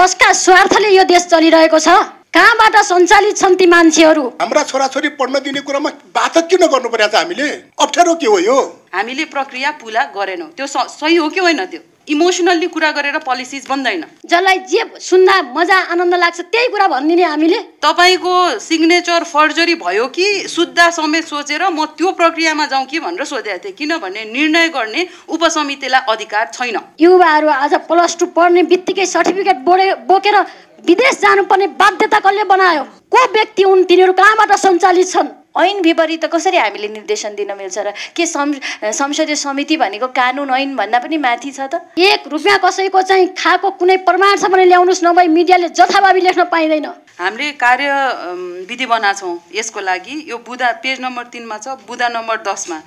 कसका स्वार्थले यो देश चलिरहेको छ कहाँबाट सञ्चालित छन् ती मान्छेहरू हाम्रा छोराछोरी पढ्न दिने कुरामा बात किन गर्नु पर्या त हामीले अप्ठ्यारो के हो यो हामीले प्रक्रिया पुरा गरेनौँ त्यो सही हो कि होइन त्यो इमोसनल्ली कुरा गरेर पोलिसिज बन्दैन जसलाई जे सुन्दा मजा आनन्द लाग्छ त्यही कुरा भनिदिने हामीले तपाईँको सिग्नेचर फर्जरी भयो कि सुत्दा समेत सोचेर म त्यो प्रक्रियामा जाउँ कि भनेर सोधेको थिएँ किनभने निर्णय गर्ने उपसमितिलाई अधिकार छैन युवाहरू आज प्लस टू पढ्ने बित्तिकै सर्टिफिकेट बोडे बोकेर विदेश जानुपर्ने बाध्यता कसले बनायो को व्यक्ति हुन् तिनीहरू कहाँबाट सञ्चालित छन् ऐन विपरीत कसरी हामीले निर्देशन दिन मिल्छ र के संसदीय समिति भनेको कानुन ऐन भन्दा पनि माथि छ त एक रुपियाँ कसैको चाहिँ खाएको कुनै प्रमाण छ भने ल्याउनुहोस् नभए मिडियाले जथाभावी लेख्न पाइँदैन हामीले कार्य विधि बनाछौँ यसको लागि यो बुधा पेज नम्बर तिनमा छ बुधा नम्बर दसमा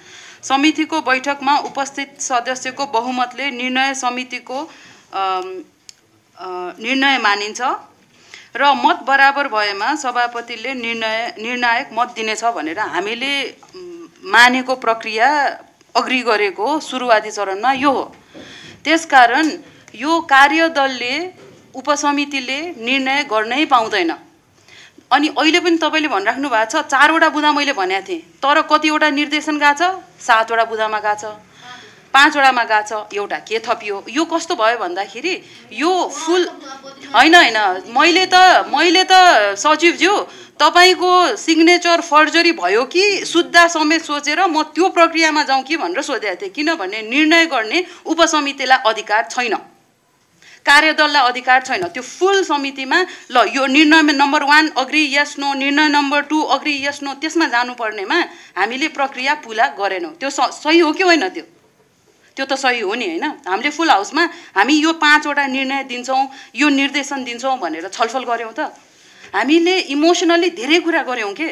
समितिको बैठकमा उपस्थित सदस्यको बहुमतले निर्णय समितिको निर्णय मानिन्छ र मत बराबर भएमा सभापतिले निर्णय निर्णायक मत दिनेछ भनेर हामीले मानेको प्रक्रिया अग्री गरेको सुरुवाती चरणमा यो हो त्यसकारण यो कार्यदलले उपसमितिले निर्णय गर्नै पाउँदैन अनि अहिले पनि तपाईँले भनिराख्नु भएको छ चारवटा बुँदा मैले भनेको थिएँ तर कतिवटा निर्देशन गएको छ सातवटा बुँदामा गएको छ पाँचवटामा गएको छ एउटा के थपियो यो कस्तो भयो भन्दाखेरि यो फुल होइन होइन मैले त मैले त सचिवज्यू तपाईँको सिग्नेचर फर्जरी भयो कि सुद्धा समेत सोचेर म त्यो प्रक्रियामा जाउँ कि भनेर सोधेको थिएँ किनभने निर्णय गर्ने उपसमितिलाई अधिकार छैन कार्यदललाई अधिकार छैन त्यो फुल समितिमा ल यो निर्णय number one agree yes no निर्णय number two agree yes no त्यसमा जानुपर्नेमा हामीले प्रक्रिया पुरा गरेनौँ त्यो सही हो कि होइन त्यो त्यो त सही हो नि होइन हामीले फुल हाउसमा हामी यो पाँचवटा निर्णय दिन्छौँ यो निर्देशन दिन्छौँ भनेर छलफल गऱ्यौँ त हामीले इमोसनल्ली धेरै कुरा गऱ्यौँ के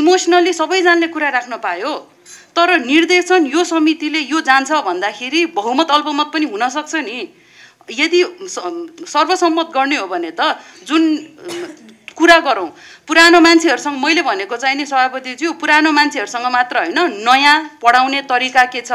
इमोसनल्ली सबैजनाले कुरा राख्न पायो तर निर्देशन यो समितिले यो जान्छ भन्दाखेरि बहुमत अल्पमत पनि हुनसक्छ नि यदि सर्वसम्मत गर्ने हो भने त जुन कुरा गरौँ पुरानो मान्छेहरूसँग मैले भनेको चाहिँ नि सभापतिज्यू पुरानो मान्छेहरूसँग मात्र होइन नयाँ पढाउने तरिका के छ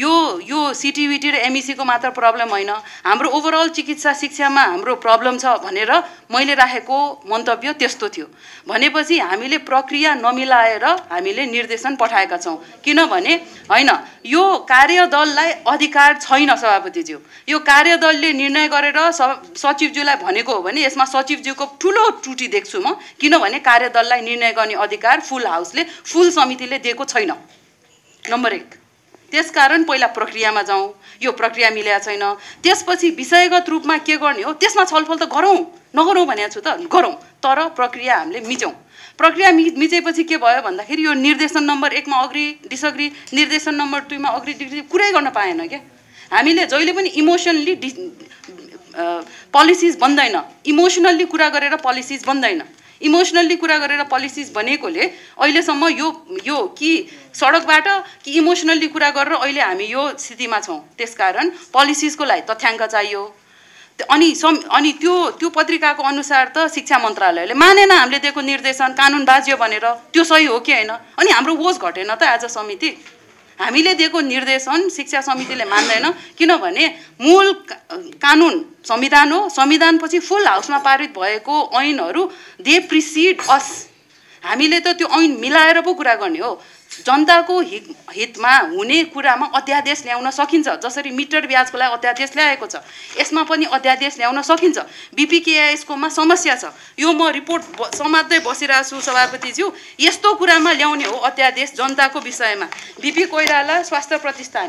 यो यो सिटिभिटी र एमइसीको e मात्र प्रब्लम होइन हाम्रो ओभरअल चिकित्सा शिक्षामा हाम्रो प्रब्लम छ भनेर मैले राखेको मन्तव्य त्यस्तो थियो भनेपछि हामीले प्रक्रिया नमिलाएर हामीले निर्देशन पठाएका छौँ किनभने होइन यो कार्यदललाई अधिकार छैन सभापतिज्यू यो कार्यदलले निर्णय गरेर सचिवज्यूलाई भनेको हो भने यसमा सचिवज्यूको ठुलो त्रुटि देख्छु म किनभने कार्यदललाई निर्णय गर्ने अधिकार फुल हाउसले फुल समितिले दिएको छैन नम्बर एक त्यसकारण पहिला प्रक्रियामा जाउँ यो प्रक्रिया मिलेको छैन त्यसपछि विषयगत रूपमा के गर्ने हो त्यसमा छलफल त गरौँ नगरौँ भनेको छु त गरौँ तर प्रक्रिया हामीले मिचौँ प्रक्रिया मि मिचेपछि के भयो भन्दाखेरि यो निर्देशन नम्बर एकमा अग्री डिसअग्री निर्देशन नम्बर टुमा अग्री डिग्री कुरै गर्न पाएन क्या हामीले जहिले पनि इमोसनली डि पोलिसिज बन्दैन इमोसनल्ली कुरा गरेर पोलिसिज बन्दैन इमोसनल्ली कुरा गरेर पोलिसिज भनेकोले अहिलेसम्म यो यो कि सडकबाट कि इमोसनल्ली कुरा गरेर अहिले हामी यो स्थितिमा छौँ त्यस कारण पोलिसिजको लागि तथ्याङ्क चाहियो अनि सम् अनि त्यो त्यो पत्रिकाको अनुसार त शिक्षा मन्त्रालयले मानेन हामीले दिएको निर्देशन कानुन बाज्यो भनेर त्यो सही हो कि होइन अनि हाम्रो वोज घटेन त एज अ समिति हामीले दिएको निर्देशन शिक्षा समितिले मान्दैन किनभने मूल कानुन संविधान हो संविधानपछि फुल हाउसमा पारित भएको ऐनहरू दे प्रिसिड अस हामीले त त्यो ऐन मिलाएर पो कुरा गर्ने हो जनताको हित हितमा हुने कुरामा अध्यादेश ल्याउन सकिन्छ जसरी मिटर ब्याजको लागि अध्यादेश ल्याएको छ यसमा पनि अध्यादेश ल्याउन सकिन्छ बिपिकेआइएसकोमा समस्या छ यो म रिपोर्ट समात्दै बसिरहेको छु सभापतिज्यू यस्तो कुरामा ल्याउने हो अध्यादेश जनताको विषयमा बिपी कोइराला स्वास्थ्य प्रतिष्ठान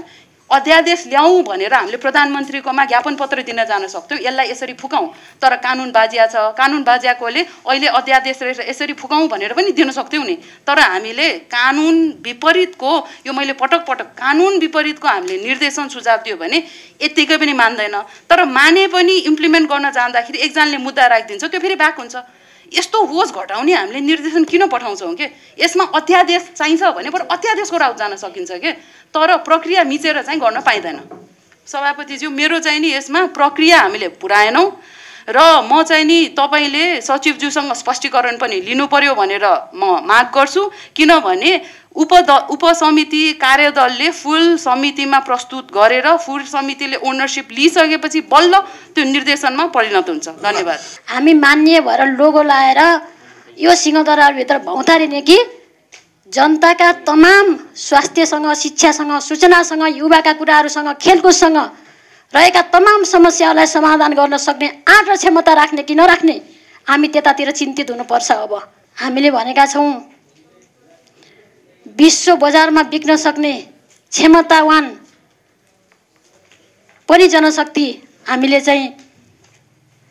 अध्यादेश ल्याउँ भनेर हामीले प्रधानमन्त्रीकोमा ज्ञापन पत्र दिन जान सक्थ्यौँ यसलाई यसरी फुकाउँ तर कानुन बाजिया छ कानुन बाजियाकोले अहिले अध्यादेश रहेछ यसरी फुकाउँ भनेर पनि दिन सक्थ्यौँ नि तर हामीले कानुन विपरीतको यो मैले पटक पटक कानुन विपरीतको हामीले निर्देशन सुझाव दियो भने यत्तिकै पनि मान्दैन तर माने पनि इम्प्लिमेन्ट गर्न जाँदाखेरि एकजनाले मुद्दा राखिदिन्छ त्यो फेरि ब्याक हुन्छ यस्तो होस् घटाउने हामीले निर्देशन किन पठाउँछौँ के यसमा अध्यादेश चाहिन्छ भने बरु अध्यादेशको राउत जान सकिन्छ के तर प्रक्रिया मिचेर चाहिँ गर्न पाइँदैन सभापतिज्यू मेरो चाहिँ नि यसमा प्रक्रिया हामीले पुऱ्याएनौँ र म चाहिँ नि तपाईँले सचिवज्यूसँग स्पष्टीकरण पनि लिनु पर्यो भनेर म माग गर्छु किनभने उपद उपसमिति कार्यदलले फुल समितिमा प्रस्तुत गरेर फुल समितिले ओनरसिप लिइसकेपछि बल्ल त्यो निर्देशनमा परिणत हुन्छ धन्यवाद हामी मान्य भएर लोगो लाएर यो सिंहदरारभित्र भौतारिने कि जनताका तमाम स्वास्थ्यसँग शिक्षासँग सूचनासँग युवाका कुराहरूसँग खेलकुदसँग रहेका तमाम समस्याहरूलाई समाधान गर्न सक्ने आँट र क्षमता राख्ने कि नराख्ने हामी त्यतातिर चिन्तित हुनुपर्छ अब हामीले भनेका छौँ विश्व बजारमा बिक्न सक्ने क्षमतावान पनि जनशक्ति हामीले चाहिँ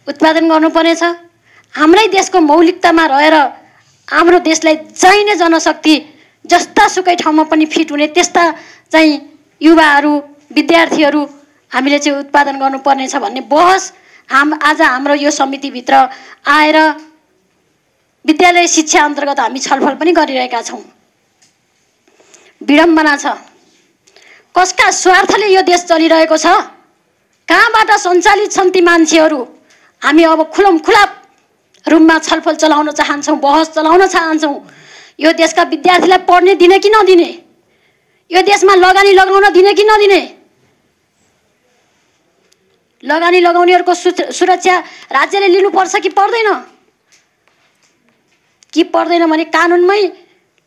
उत्पादन गर्नुपर्नेछ हाम्रै देशको मौलिकतामा रहेर हाम्रो देशलाई चाहिने जनशक्ति जस्ता सुकै ठाउँमा पनि फिट हुने त्यस्ता चाहिँ युवाहरू विद्यार्थीहरू हामीले चाहिँ उत्पादन गर्नुपर्नेछ भन्ने बहस हाम आज हाम्रो यो समितिभित्र आएर विद्यालय शिक्षा अन्तर्गत हामी छलफल पनि गरिरहेका छौँ विडम्बना छ कसका स्वार्थले यो देश चलिरहेको छ कहाँबाट सञ्चालित छन् ती मान्छेहरू हामी अब खुलम खुला रुममा छलफल चलाउन चाहन्छौँ बहस चलाउन चाहन्छौँ यो देशका विद्यार्थीलाई पढ्ने दिने कि नदिने यो देशमा लगानी लगाउन दिने कि नदिने लगानी लगाउनेहरूको सुरक्षा राज्यले लिनुपर्छ कि पर्दैन कि पर्दैन भने कानुनमै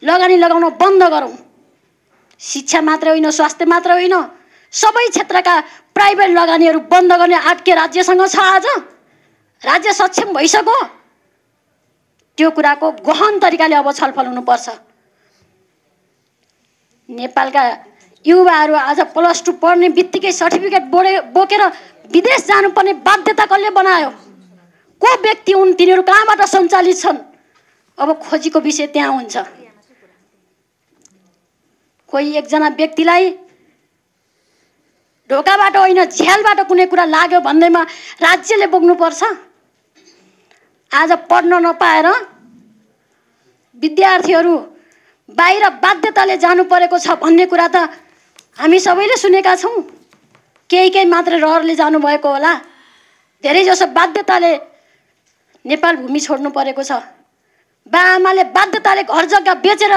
लगानी लगाउन बन्द गरौँ शिक्षा मात्र होइन स्वास्थ्य मात्र होइन सबै क्षेत्रका प्राइभेट लगानीहरू बन्द गर्ने आँट के राज्यसँग छ आज राज्य सक्षम भइसक्यो त्यो कुराको गहन तरिकाले अब छलफल हुनुपर्छ नेपालका युवाहरू आज प्लस टू पढ्ने बित्तिकै सर्टिफिकेट बोडे बोकेर विदेश जानुपर्ने बाध्यता कसले बनायो को व्यक्ति हुन् तिनीहरू कहाँबाट सञ्चालित छन् अब खोजीको विषय त्यहाँ हुन्छ कोही एकजना व्यक्तिलाई ढोकाबाट होइन झ्यालबाट कुनै कुरा लाग्यो भन्दैमा राज्यले बोक्नुपर्छ आज पढ्न नपाएर विद्यार्थीहरू बाहिर बाध्यताले जानु परेको छ भन्ने कुरा त हामी सबैले सुनेका छौँ केही केही मात्र रहरले जानुभएको होला धेरै जसो बाध्यताले नेपाल भूमि छोड्नु परेको छ बा आमाले बाध्यताले घर जग्गा बेचेर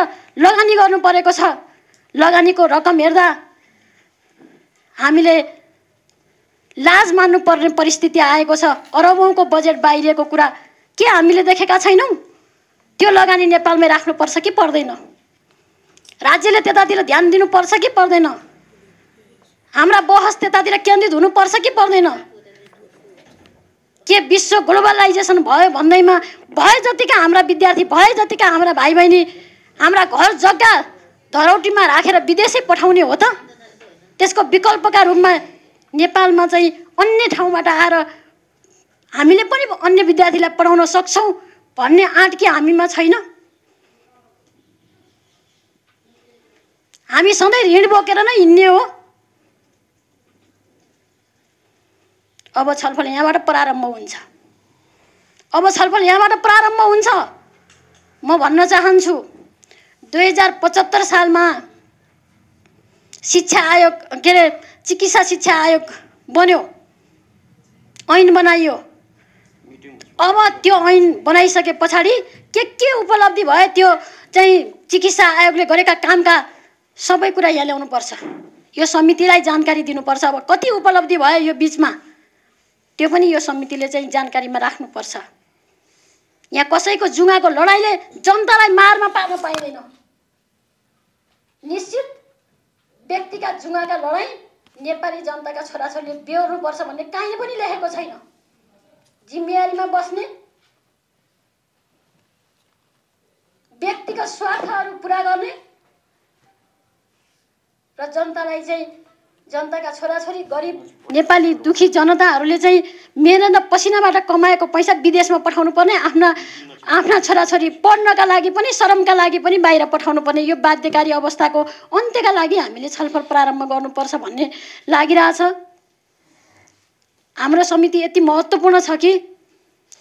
लगानी गर्नु परेको छ लगानीको रकम हेर्दा हामीले लाज मान्नुपर्ने परिस्थिति आएको छ अरबौँको बजेट बाहिरिएको कुरा के हामीले देखेका छैनौँ त्यो लगानी नेपालमै राख्नुपर्छ कि पर्दैन राज्यले त्यतातिर ध्यान दिनुपर्छ कि पर्दैन हाम्रा बहस त्यतातिर केन्द्रित हुनुपर्छ कि पर्दैन के विश्व ग्लोबलाइजेसन भयो भन्दैमा भए जतिका हाम्रा विद्यार्थी भए जतिका हाम्रा भाइ बहिनी हाम्रा घर जग्गा धरौटीमा राखेर विदेशै पठाउने हो त त्यसको विकल्पका रूपमा नेपालमा चाहिँ अन्य ठाउँबाट आएर हामीले पनि अन्य विद्यार्थीलाई पढाउन सक्छौँ भन्ने आँट के हामीमा छैन हामी सधैँ ऋण बोकेर नै हिँड्ने हो अब छलफल यहाँबाट प्रारम्भ हुन्छ अब छलफल यहाँबाट प्रारम्भ हुन्छ म भन्न चाहन्छु दुई हजार पचहत्तर सालमा शिक्षा आयोग के अरे चिकित्सा शिक्षा आयोग बन्यो ऐन बनाइयो अब त्यो ऐन बनाइसके पछाडि के के उपलब्धि भयो त्यो चाहिँ चिकित्सा आयोगले गरेका कामका सबै कुरा यहाँ ल्याउनुपर्छ यो समितिलाई जानकारी दिनुपर्छ अब कति उपलब्धि भयो यो बिचमा त्यो पनि यो समितिले चाहिँ जानकारीमा राख्नुपर्छ यहाँ कसैको जुङ्गाको लडाइँले जनतालाई मारमा पार्न पाइँदैन निश्चित व्यक्तिका जुङ्गाका लडाइँ नेपाली जनताका छोराछोरीले बेहोर्नुपर्छ भन्ने काहीँ पनि लेखेको छैन जिम्मेवारीमा बस्ने व्यक्तिका स्वार्थहरू पुरा गर्ने र जनतालाई चाहिँ जनताका छोराछोरी गरिब नेपाली दुखी जनताहरूले चाहिँ मेहनत पसिनाबाट कमाएको पैसा विदेशमा पठाउनु पर्ने आफ्ना आफ्ना छोराछोरी पढ्नका लागि पनि श्रमका लागि पनि बाहिर पठाउनु पर्ने यो बाध्यकारी अवस्थाको अन्त्यका लागि हामीले छलफल प्रारम्भ गर्नुपर्छ भन्ने लागिरहेछ हाम्रो समिति यति महत्त्वपूर्ण छ कि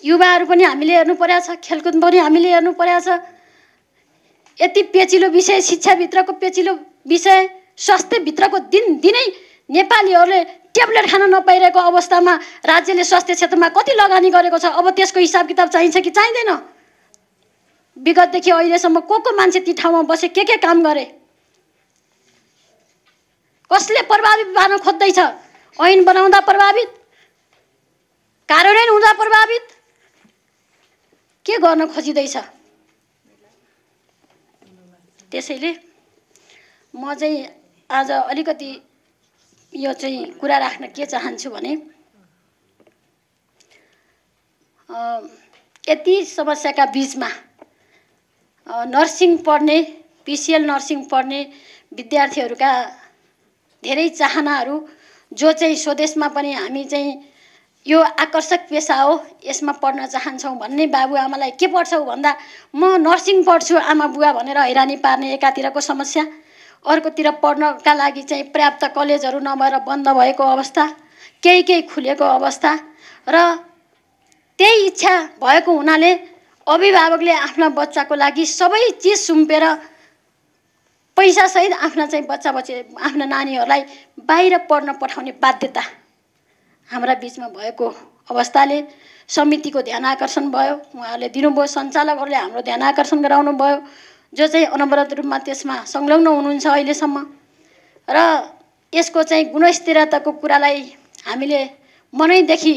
युवाहरू पनि हामीले हेर्नु परेको छ खेलकुद पनि हामीले हेर्नु परेको छ यति पेचिलो विषय शिक्षाभित्रको पेचिलो विषय स्वास्थ्यभित्रको दिनदिनै नेपालीहरूले ट्याब्लेट खान नपाइरहेको अवस्थामा राज्यले स्वास्थ्य क्षेत्रमा कति लगानी गरेको छ अब त्यसको हिसाब किताब चाहिन्छ कि चाहिँदैन विगतदेखि अहिलेसम्म को को मान्छे ती ठाउँमा बसे के के काम गरे कसले प्रभावित पार्न खोज्दैछ ऐन बनाउँदा प्रभावित कार्यान्वयन हुँदा प्रभावित के गर्न खोजिँदैछ त्यसैले म चाहिँ आज अलिकति यो चाहिँ कुरा राख्न के चाहन्छु भने यति समस्याका बिचमा नर्सिङ पढ्ने पिसिएल नर्सिङ पढ्ने विद्यार्थीहरूका धेरै चाहनाहरू जो चाहिँ स्वदेशमा पनि हामी चाहिँ यो आकर्षक पेसा हो यसमा पढ्न चाहन्छौँ भन्ने बाबुआमालाई के पढ्छौ भन्दा म नर्सिङ पढ्छु आमा बुवा भनेर हैरानी पार्ने एकातिरको समस्या अर्कोतिर पढ्नका लागि चाहिँ पर्याप्त कलेजहरू नभएर बन्द भएको अवस्था केही केही खुलेको अवस्था र त्यही इच्छा भएको हुनाले अभिभावकले आफ्ना बच्चाको लागि सबै चिज सुम्पेर पैसासहित आफ्ना चाहिँ बच्चा बच्ची आफ्ना नानीहरूलाई बाहिर पढ्न पठाउने बाध्यता हाम्रा बिचमा भएको अवस्थाले समितिको ध्यान आकर्षण भयो उहाँहरूले दिनुभयो सञ्चालकहरूले हाम्रो ध्यान आकर्षण गराउनु भयो जो चाहिँ अनवरत रूपमा त्यसमा संलग्न हुनुहुन्छ अहिलेसम्म र यसको चाहिँ गुणस्थिरताको कुरालाई हामीले मनैदेखि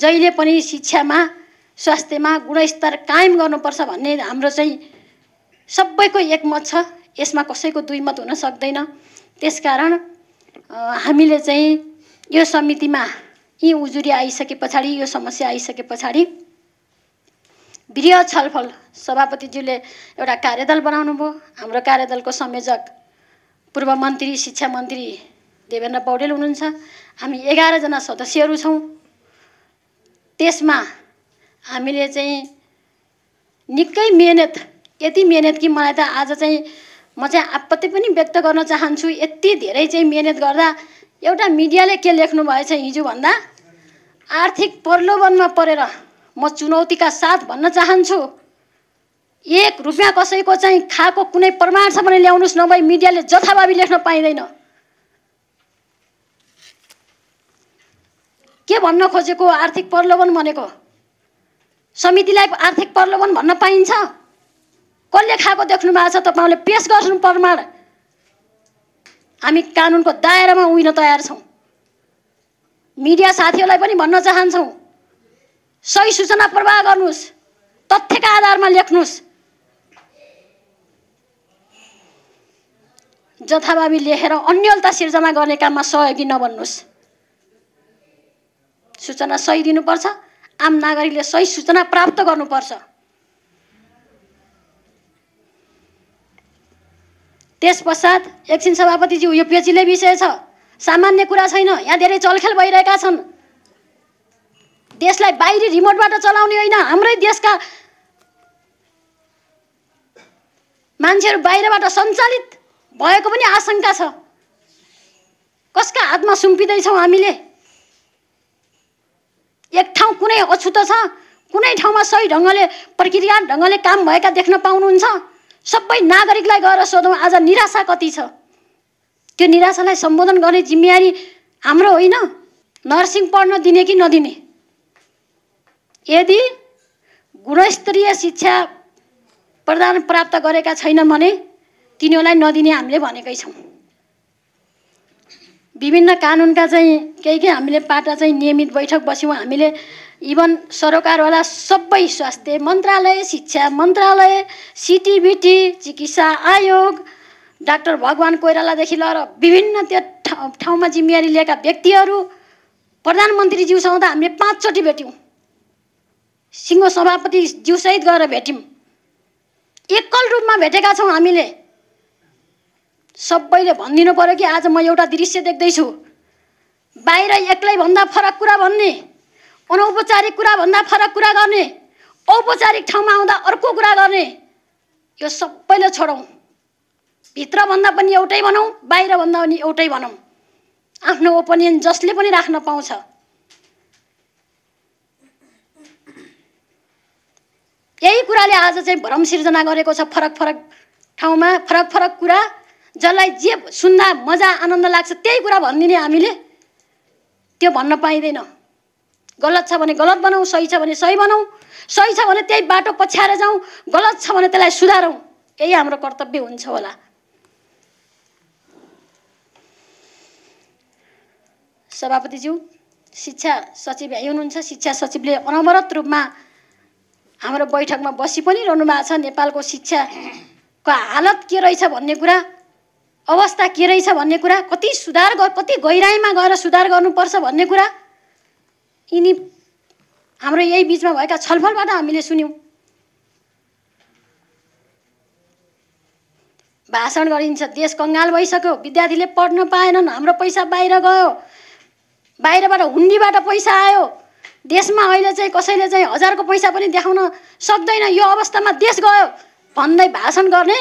जहिले पनि शिक्षामा स्वास्थ्यमा गुणस्तर कायम गर्नुपर्छ भन्ने हाम्रो चाहिँ सबैको एकमत छ यसमा कसैको दुई मत हुन सक्दैन त्यसकारण हामीले चाहिँ यो समितिमा यी उजुरी आइसके पछाडि यो समस्या आइसके पछाडि बृह छलफल सभापतिज्यूले एउटा कार्यदल बनाउनु भयो हाम्रो कार्यदलको संयोजक पूर्व मन्त्री शिक्षा मन्त्री देवेन्द्र पौडेल हुनुहुन्छ हामी एघारजना सदस्यहरू छौँ त्यसमा हामीले चाहिँ निकै मिहिनेत यति मिहिनेत कि मलाई त आज चाहिँ म चाहिँ आपत्ति पनि व्यक्त गर्न चाहन्छु यति धेरै चाहिँ मिहिनेत गर्दा एउटा मिडियाले के लेख्नु भएछ हिजो भन्दा आर्थिक प्रलोभनमा परेर म चुनौतीका साथ भन्न चाहन्छु एक रुपियाँ कसैको चाहिँ खाएको कुनै प्रमाण छ भने ल्याउनुहोस् नभए मिडियाले जथाभावी लेख्न पाइँदैन के भन्न खोजेको आर्थिक प्रलोभन भनेको समितिलाई आर्थिक प्रलोभन भन्न पाइन्छ कसले खाएको देख्नु भएको छ तपाईँले पेस गर्नु प्रमाण हामी कानुनको दायरामा उहिन तयार छौँ मिडिया साथीहरूलाई पनि भन्न चाहन्छौँ सही सूचना प्रवाह गर्नुहोस् तथ्यका आधारमा लेख्नुहोस् जथाभावी लेखेर अन्यलता सिर्जना गर्ने काममा सहयोगी नबन्नुहोस् सूचना सही दिनुपर्छ आम नागरिकले सही सूचना प्राप्त गर्नुपर्छ त्यस पश्चात एकछिन सभापतिज्यू यो पेचिलै विषय छ सामान्य कुरा छैन यहाँ धेरै चलखेल भइरहेका छन् देशलाई बाहिरी रिमोटबाट चलाउने होइन हाम्रै देशका मान्छेहरू बाहिरबाट सञ्चालित भएको पनि आशंका छ कसका हातमा सुम्पिँदैछौँ हामीले एक ठाउँ कुनै अछुत छ कुनै ठाउँमा सही ढङ्गले प्रक्रिया ढङ्गले काम भएका देख्न पाउनुहुन्छ सबै नागरिकलाई गएर सोधौँ आज निराशा कति छ त्यो निराशालाई सम्बोधन गर्ने जिम्मेवारी हाम्रो होइन नर्सिङ पढ्न दिने कि नदिने यदि गुणस्तरीय शिक्षा प्रदान प्राप्त गरेका छैनन् भने तिनीहरूलाई नदिने हामीले भनेकै छौँ विभिन्न कानुनका चाहिँ केही केही हामीले पाटा चाहिँ नियमित बैठक बस्यौँ हामीले इभन सरकारवाला सबै स्वास्थ्य मन्त्रालय शिक्षा मन्त्रालय सिटिबिटी चिकित्सा आयोग डाक्टर भगवान् कोइरालादेखि लिएर विभिन्न त्यो ठाउँमा जिम्मेवारी लिएका व्यक्तिहरू प्रधानमन्त्रीज्यूसँग त हामीले पाँचचोटि भेट्यौँ सिङ्गो सभापतिज्यूसहित गएर भेट्यौँ एकल रूपमा भेटेका छौँ हामीले सबैले भनिदिनु पऱ्यो कि आज म एउटा दृश्य देख्दैछु बाहिर एक्लै भन्दा फरक कुरा भन्ने अनौपचारिक कुरा भन्दा फरक कुरा गर्ने औपचारिक ठाउँमा आउँदा अर्को कुरा गर्ने यो सबैले छोडौँ भित्रभन्दा पनि एउटै भनौँ बाहिरभन्दा पनि एउटै भनौँ आफ्नो ओपिनियन जसले पनि राख्न पाउँछ यही कुराले आज चाहिँ भ्रम सिर्जना गरेको छ फरक फरक ठाउँमा फरक फरक कुरा जसलाई जे सुन्दा मजा आनन्द लाग्छ त्यही कुरा भनिदिने हामीले त्यो भन्न पाइँदैन गलत छ भने गलत बनाऊ सही छ भने सही बनाऊ सही छ भने त्यही बाटो पछ्याएर जाउँ गलत छ भने त्यसलाई सुधारौँ यही हाम्रो कर्तव्य हुन्छ होला सभापतिज्यू शिक्षा सचिव यही हुनुहुन्छ शिक्षा सचिवले अनवरत रूपमा हाम्रो बैठकमा बसी पनि रहनु भएको छ नेपालको शिक्षाको हालत के रहेछ भन्ने कुरा अवस्था के रहेछ भन्ने कुरा कति सुधार गर कति गहिराइमा गएर सुधार गर्नुपर्छ भन्ने कुरा यिनी हाम्रो यही बिचमा भएका छलफलबाट हामीले सुन्यौँ भाषण गरिन्छ देश कङ्गाल भइसक्यो विद्यार्थीले पढ्न पाएनन् हाम्रो पैसा बाहिर गयो बाहिरबाट हुन्डीबाट पैसा आयो देशमा अहिले चाहिँ कसैले चाहिँ हजारको पैसा पनि देखाउन सक्दैन यो अवस्थामा देश गयो भन्दै भाषण गर्ने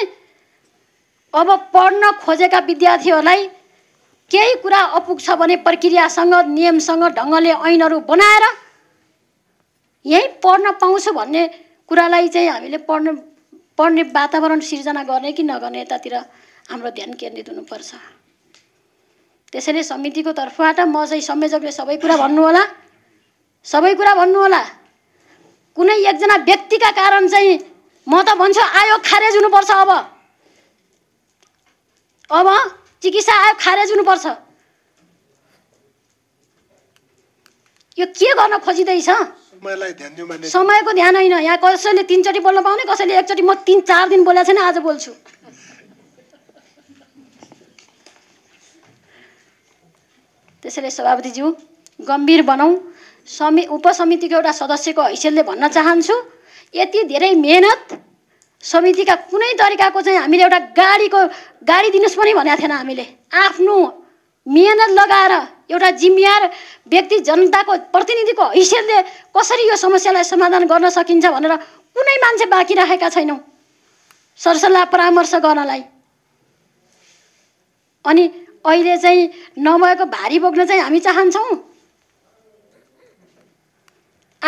अब पढ्न खोजेका विद्यार्थीहरूलाई केही कुरा अपुग्छ भने प्रक्रियासँग नियमसँग ढङ्गले ऐनहरू बनाएर यहीँ पढ्न पाउँछु भन्ने कुरालाई चाहिँ हामीले पढ्न पढ्ने वातावरण सिर्जना गर्ने कि नगर्ने यतातिर हाम्रो ध्यान केन्द्रित हुनुपर्छ त्यसैले समितिको तर्फबाट म चाहिँ संयोजकले सबै कुरा भन्नु होला सबै कुरा भन्नु होला कुनै एकजना व्यक्तिका कारण चाहिँ म त भन्छु आयोग खारेज हुनुपर्छ अब अब चिकित्सा आयोग खारेज हुनुपर्छ यो के गर्न खोजिँदैछ समयको ध्यान होइन यहाँ कसैले तिनचोटि बोल्न पाउने कसैले एकचोटि म तिन चार दिन बोलेको छैन आज बोल्छु त्यसैले सभापतिज्यू गम्भीर बनाऊ समि उपसमितिको एउटा सदस्यको हैसियतले भन्न चाहन्छु यति धेरै मेहनत समितिका कुनै तरिकाको चाहिँ हामीले एउटा गाडीको गाडी दिनुहोस् पनि भनेको थिएन हामीले आफ्नो मेहनत लगाएर एउटा जिम्मेवार व्यक्ति जनताको प्रतिनिधिको हैसियतले कसरी यो समस्यालाई समाधान गर्न सकिन्छ भनेर कुनै मान्छे बाँकी राखेका छैनौँ सरसल्लाह परामर्श गर्नलाई अनि अहिले चाहिँ नभएको भारी बोक्न चाहिँ हामी चाहन्छौँ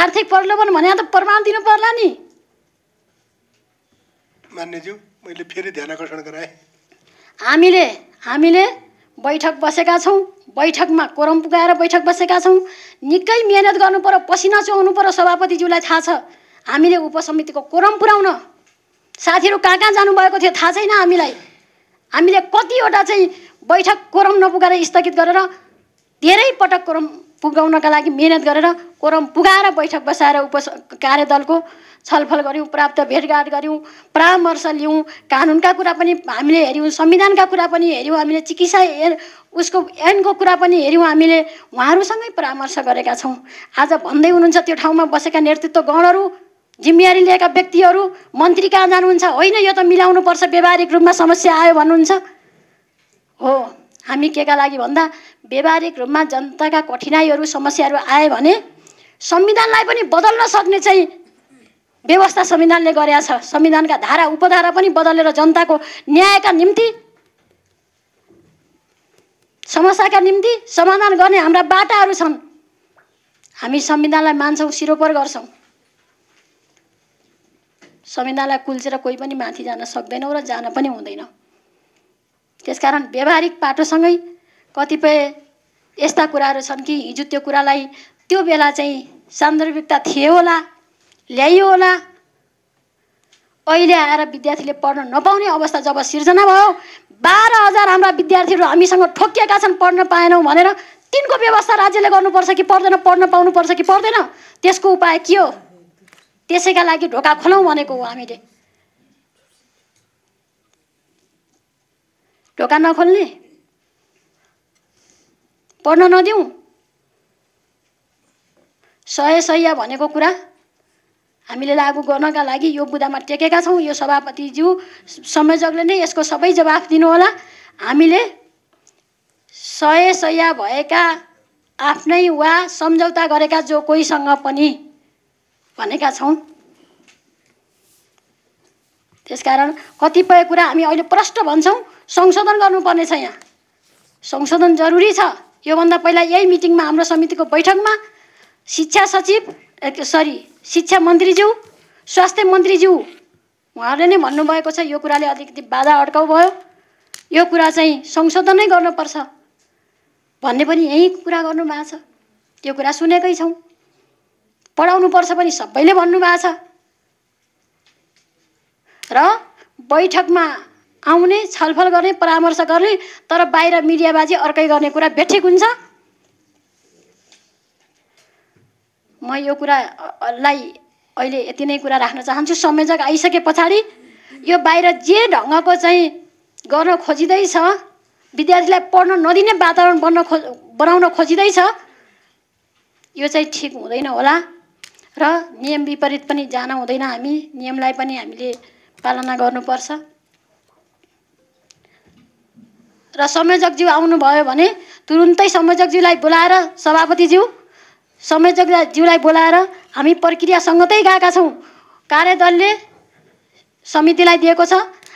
आर्थिक प्रलोभन भने त प्रमाण दिनु पर्ला नि मान्यज्यू मैले फेरि ध्यान आकर्षण गराएँ हामीले हामीले बैठक बसेका छौँ बैठकमा कोरम पुगाएर बैठक बसेका छौँ निकै मिहिनेत गर्नु पसिना चुहाउनु पऱ्यो सभापतिज्यूलाई थाहा छ हामीले उपसमितिको कोरम पुर्याउन साथीहरू कहाँ कहाँ जानुभएको थियो थाहा छैन हामीलाई हामीले कतिवटा चाहिँ बैठक कोरम नपुगाएर स्थगित गरेर धेरै पटक कोरम पुगाउनका लागि मिहिनेत गरेर कोरम पुगाएर बैठक बसाएर उप कार्यदलको छलफल गऱ्यौँ प्राप्त भेटघाट गऱ्यौँ परामर्श लियौँ कानुनका कुरा पनि हामीले हेऱ्यौँ संविधानका कुरा पनि हेऱ्यौँ हामीले चिकित्सा उसको एनको कुरा पनि हेऱ्यौँ हामीले उहाँहरूसँगै परामर्श गरेका छौँ आज भन्दै हुनुहुन्छ त्यो ठाउँमा बसेका नेतृत्वगणहरू जिम्मेवारी लिएका व्यक्तिहरू मन्त्री कहाँ जानुहुन्छ होइन यो त मिलाउनुपर्छ व्यावहारिक रूपमा समस्या आयो भन्नुहुन्छ हो हामी के का लागि भन्दा व्यावहारिक रूपमा जनताका कठिनाइहरू समस्याहरू आयो भने संविधानलाई पनि बदल्न सक्ने चाहिँ व्यवस्था संविधानले गरेका छ संविधानका धारा उपधारा पनि बदलेर जनताको न्यायका निम्ति समस्याका निम्ति समाधान गर्ने हाम्रा बाटाहरू छन् हामी संविधानलाई मान्छौँ सिरोपर गर्छौँ संविधानलाई कुल्चेर कोही पनि माथि जान सक्दैनौँ र जान पनि हुँदैन त्यसकारण व्यावहारिक पाटोसँगै कतिपय यस्ता कुराहरू छन् कि हिजो त्यो कुरालाई त्यो बेला चाहिँ सान्दर्भिकता थिए होला ल्याइयो होला अहिले आएर विद्यार्थीले पढ्न नपाउने अवस्था जब सिर्जना भयो बाह्र हजार हाम्रा विद्यार्थीहरू हामीसँग ठोकिएका छन् पढ्न पाएनौँ भनेर तिनको व्यवस्था राज्यले गर्नुपर्छ कि पर्दैन पढ्न पाउनुपर्छ कि पर्दैन त्यसको उपाय के हो त्यसैका लागि ढोका खोलौँ भनेको हो हामीले ढोका नखोल्ने पढ्न नदिउँ सय सय भनेको कुरा हामीले लागू गर्नका लागि यो बुदामा टेकेका छौँ यो सभापतिज्यू संयोजकले नै यसको सबै जवाफ दिनुहोला हामीले सय सय भएका आफ्नै वा सम्झौता गरेका जो कोहीसँग पनि भनेका छौँ त्यसकारण कतिपय कुरा हामी अहिले प्रष्ट भन्छौँ संशोधन गर्नुपर्ने छ यहाँ संशोधन जरुरी छ योभन्दा पहिला यही मिटिङमा हाम्रो समितिको बैठकमा शिक्षा सचिव सरी शिक्षा मन्त्रीज्यू स्वास्थ्य मन्त्रीज्यू उहाँहरूले नै भन्नुभएको छ यो कुराले अलिकति बाधा अड्काउ भयो यो कुरा चाहिँ संशोधनै गर्नुपर्छ भन्ने पनि यहीँ कुरा गर्नुभएको छ त्यो कुरा सुनेकै छौँ पढाउनुपर्छ पनि सबैले भन्नुभएको छ र बैठकमा आउने छलफल गर्ने परामर्श गर्ने तर बाहिर मिडियाबाजी अर्कै गर्ने कुरा भेटेको हुन्छ म यो कुरालाई अहिले यति नै कुरा राख्न चाहन्छु संयोजक आइसके पछाडि यो बाहिर जे ढङ्गको चाहिँ गर्न खोजिँदैछ विद्यार्थीलाई पढ्न नदिने वातावरण बन्न खो बनाउन खोजिँदैछ यो चाहिँ ठिक हुँदैन होला र नियम विपरीत पनि जान हुँदैन हामी नियमलाई पनि हामीले पालना गर्नुपर्छ र संयोजकज्यू आउनुभयो भने तुरुन्तै संयोजकज्यूलाई बोलाएर सभापतिज्यू संयोजकज्यूलाई बोलाएर हामी प्रक्रिया सँगै गएका छौँ कार्यदलले समितिलाई दिएको छ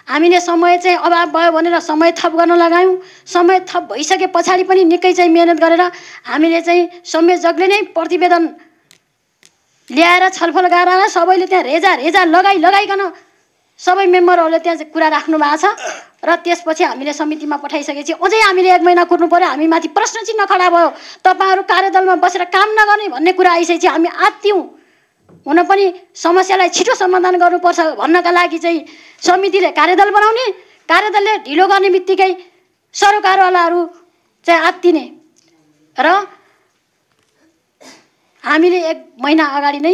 हामीले समय चाहिँ अभाव भयो भनेर समय थप गर्न लगायौँ समय थप भइसके पछाडि पनि निकै चाहिँ मिहिनेत गरेर हामीले चाहिँ संयोजकले नै प्रतिवेदन ल्याएर छलफल गरेर सबैले त्यहाँ रेजा रेजा लगाई लगाइकन सबै मेम्बरहरूले त्यहाँ चाहिँ कुरा राख्नु भएको छ र त्यसपछि हामीले समितिमा पठाइसकेपछि अझै हामीले एक महिना कुर्नु पऱ्यो हामी माथि प्रश्न चिन्ह खडा भयो तपाईँहरू कार्यदलमा बसेर काम नगर्ने भन्ने कुरा आइसकेपछि हामी आत्त्यौँ हुन पनि समस्यालाई छिटो समाधान गर्नुपर्छ भन्नका लागि चाहिँ समितिले कार्यदल बनाउने कार्यदलले ढिलो गर्ने बित्तिकै सरकारवालाहरू चाहिँ आत्तिने र हामीले एक महिना अगाडि नै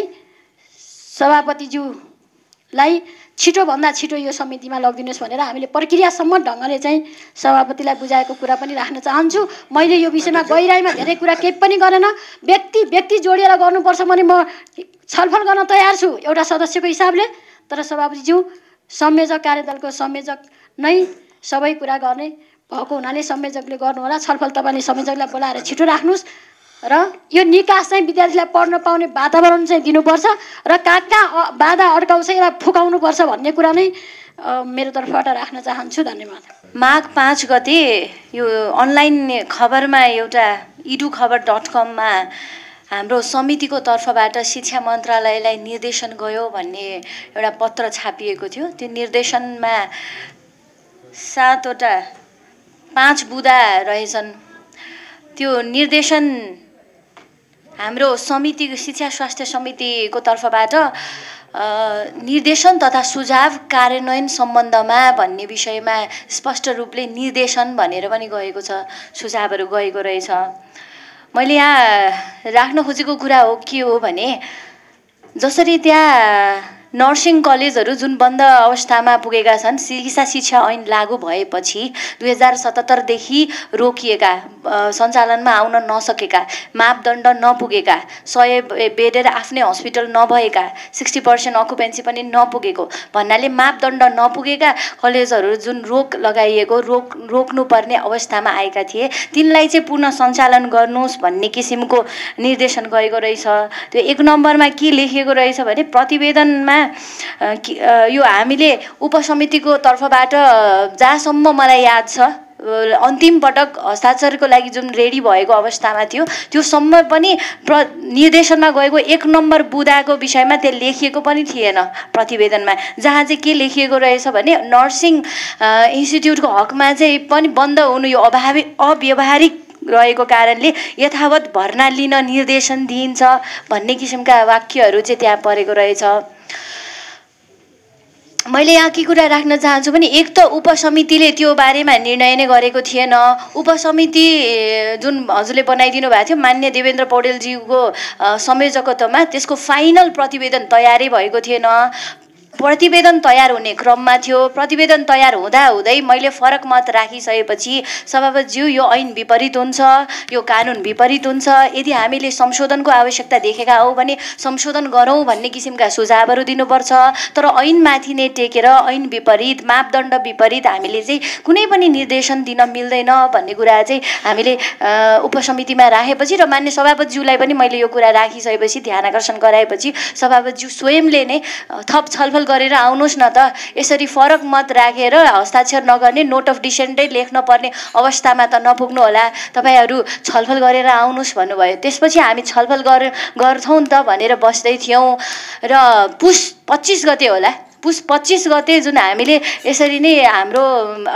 सभापतिज्यूलाई छिटोभन्दा छिटो यो समितिमा लगिदिनुहोस् भनेर हामीले प्रक्रियासम्म ढङ्गले चाहिँ सभापतिलाई बुझाएको कुरा पनि राख्न चाहन्छु मैले यो विषयमा गहिराइमा धेरै कुरा केही पनि गरेन व्यक्ति व्यक्ति जोडिएर गर्नुपर्छ भने म छलफल गर्न तयार छु एउटा सदस्यको हिसाबले तर सभापतिज्यू संयोजक कार्यदलको संयोजक नै सबै कुरा गर्ने भएको हुनाले संयोजकले गर्नुहोला छलफल तपाईँले संयोजकलाई बोलाएर छिटो राख्नुहोस् र यो निकास चाहिँ विद्यार्थीलाई पढ्न पाउने वातावरण चाहिँ दिनुपर्छ र कहाँ कहाँ बाधा अड्काउँछ यसलाई फुकाउनुपर्छ भन्ने कुरा नै मेरो तर्फबाट राख्न चाहन्छु धन्यवाद माघ पाँच गते यो अनलाइन खबरमा एउटा इडु खबर डट कममा हाम्रो समितिको तर्फबाट शिक्षा मन्त्रालयलाई निर्देशन गयो भन्ने एउटा पत्र छापिएको थियो त्यो निर्देशनमा सातवटा पाँच बुदा रहेछन् त्यो निर्देशन हाम्रो समिति शिक्षा स्वास्थ्य समितिको तर्फबाट निर्देशन तथा सुझाव कार्यान्वयन सम्बन्धमा भन्ने विषयमा स्पष्ट रूपले निर्देशन भनेर पनि गएको छ सुझावहरू गएको रहेछ मैले यहाँ राख्न खोजेको कुरा हो के हो भने जसरी त्यहाँ नर्सिङ कलेजहरू जुन बन्द अवस्थामा पुगेका छन् चिकित्सा शिक्षा ऐन लागू भएपछि दुई हजार सतहत्तरदेखि रोकिएका सञ्चालनमा आउन नसकेका मापदण्ड नपुगेका सय बेडेर आफ्नै हस्पिटल नभएका सिक्सटी पर्सेन्ट अकुपेन्सी पनि नपुगेको भन्नाले मापदण्ड नपुगेका कलेजहरू जुन रोक लगाइएको रोक रोक्नुपर्ने अवस्थामा आएका थिए तिनलाई चाहिँ पुनः सञ्चालन गर्नुहोस् भन्ने किसिमको निर्देशन गएको रहेछ त्यो एक नम्बरमा के लेखिएको रहेछ भने प्रतिवेदनमा यो हामीले उपसमितिको तर्फबाट जहाँसम्म मलाई याद छ अन्तिम पटक हस्ताक्षरको लागि जुन रेडी भएको अवस्थामा थियो त्योसम्म पनि प्र निर्देशनमा गएको एक नम्बर बुदाको विषयमा त्यहाँ लेखिएको पनि थिएन प्रतिवेदनमा जहाँ चाहिँ के लेखिएको रहेछ भने नर्सिङ इन्स्टिट्युटको हकमा चाहिँ पनि बन्द हुनु यो अभावी अव्यवहारिक रहेको कारणले यथावत भर्ना लिन निर्देशन दिइन्छ भन्ने किसिमका वाक्यहरू चाहिँ त्यहाँ परेको रहेछ मैले यहाँ के कुरा राख्न चाहन्छु भने एक त उपसमितिले त्यो बारेमा निर्णय नै गरेको थिएन उपसमिति जुन हजुरले बनाइदिनु भएको थियो मान्य देवेन्द्र पौडेलज्यूको संयोजकत्वमा त्यसको फाइनल प्रतिवेदन तयारै भएको थिएन प्रतिवेदन तयार हुने क्रममा थियो प्रतिवेदन तयार हुँदाहुँदै मैले फरक मत राखिसकेपछि सभापतिज्यू यो ऐन विपरीत हुन्छ यो कानुन विपरीत हुन्छ यदि हामीले संशोधनको आवश्यकता देखेका हौ भने संशोधन गरौँ भन्ने किसिमका सुझावहरू दिनुपर्छ तर ऐनमाथि नै टेकेर ऐन विपरीत मापदण्ड विपरीत हामीले चाहिँ कुनै पनि निर्देशन दिन मिल्दैन भन्ने कुरा चाहिँ हामीले उपसमितिमा राखेपछि र मान्य सभापतिज्यूलाई पनि मैले यो कुरा राखिसकेपछि ध्यान आकर्षण गराएपछि सभापतिज्यू स्वयंले नै थप छलफल गरेर आउनुहोस् न त यसरी फरक मत राखेर हस्ताक्षर नगर्ने नोट अफ डिसेन्टै लेख्न पर्ने अवस्थामा त नपुग्नु होला तपाईँहरू छलफल गरेर आउनुहोस् भन्नुभयो त्यसपछि हामी छलफल गर गर्छौँ त भनेर बस्दै थियौँ र पुस पच्चिस गते होला पुस पच्चिस गते जुन हामीले यसरी नै हाम्रो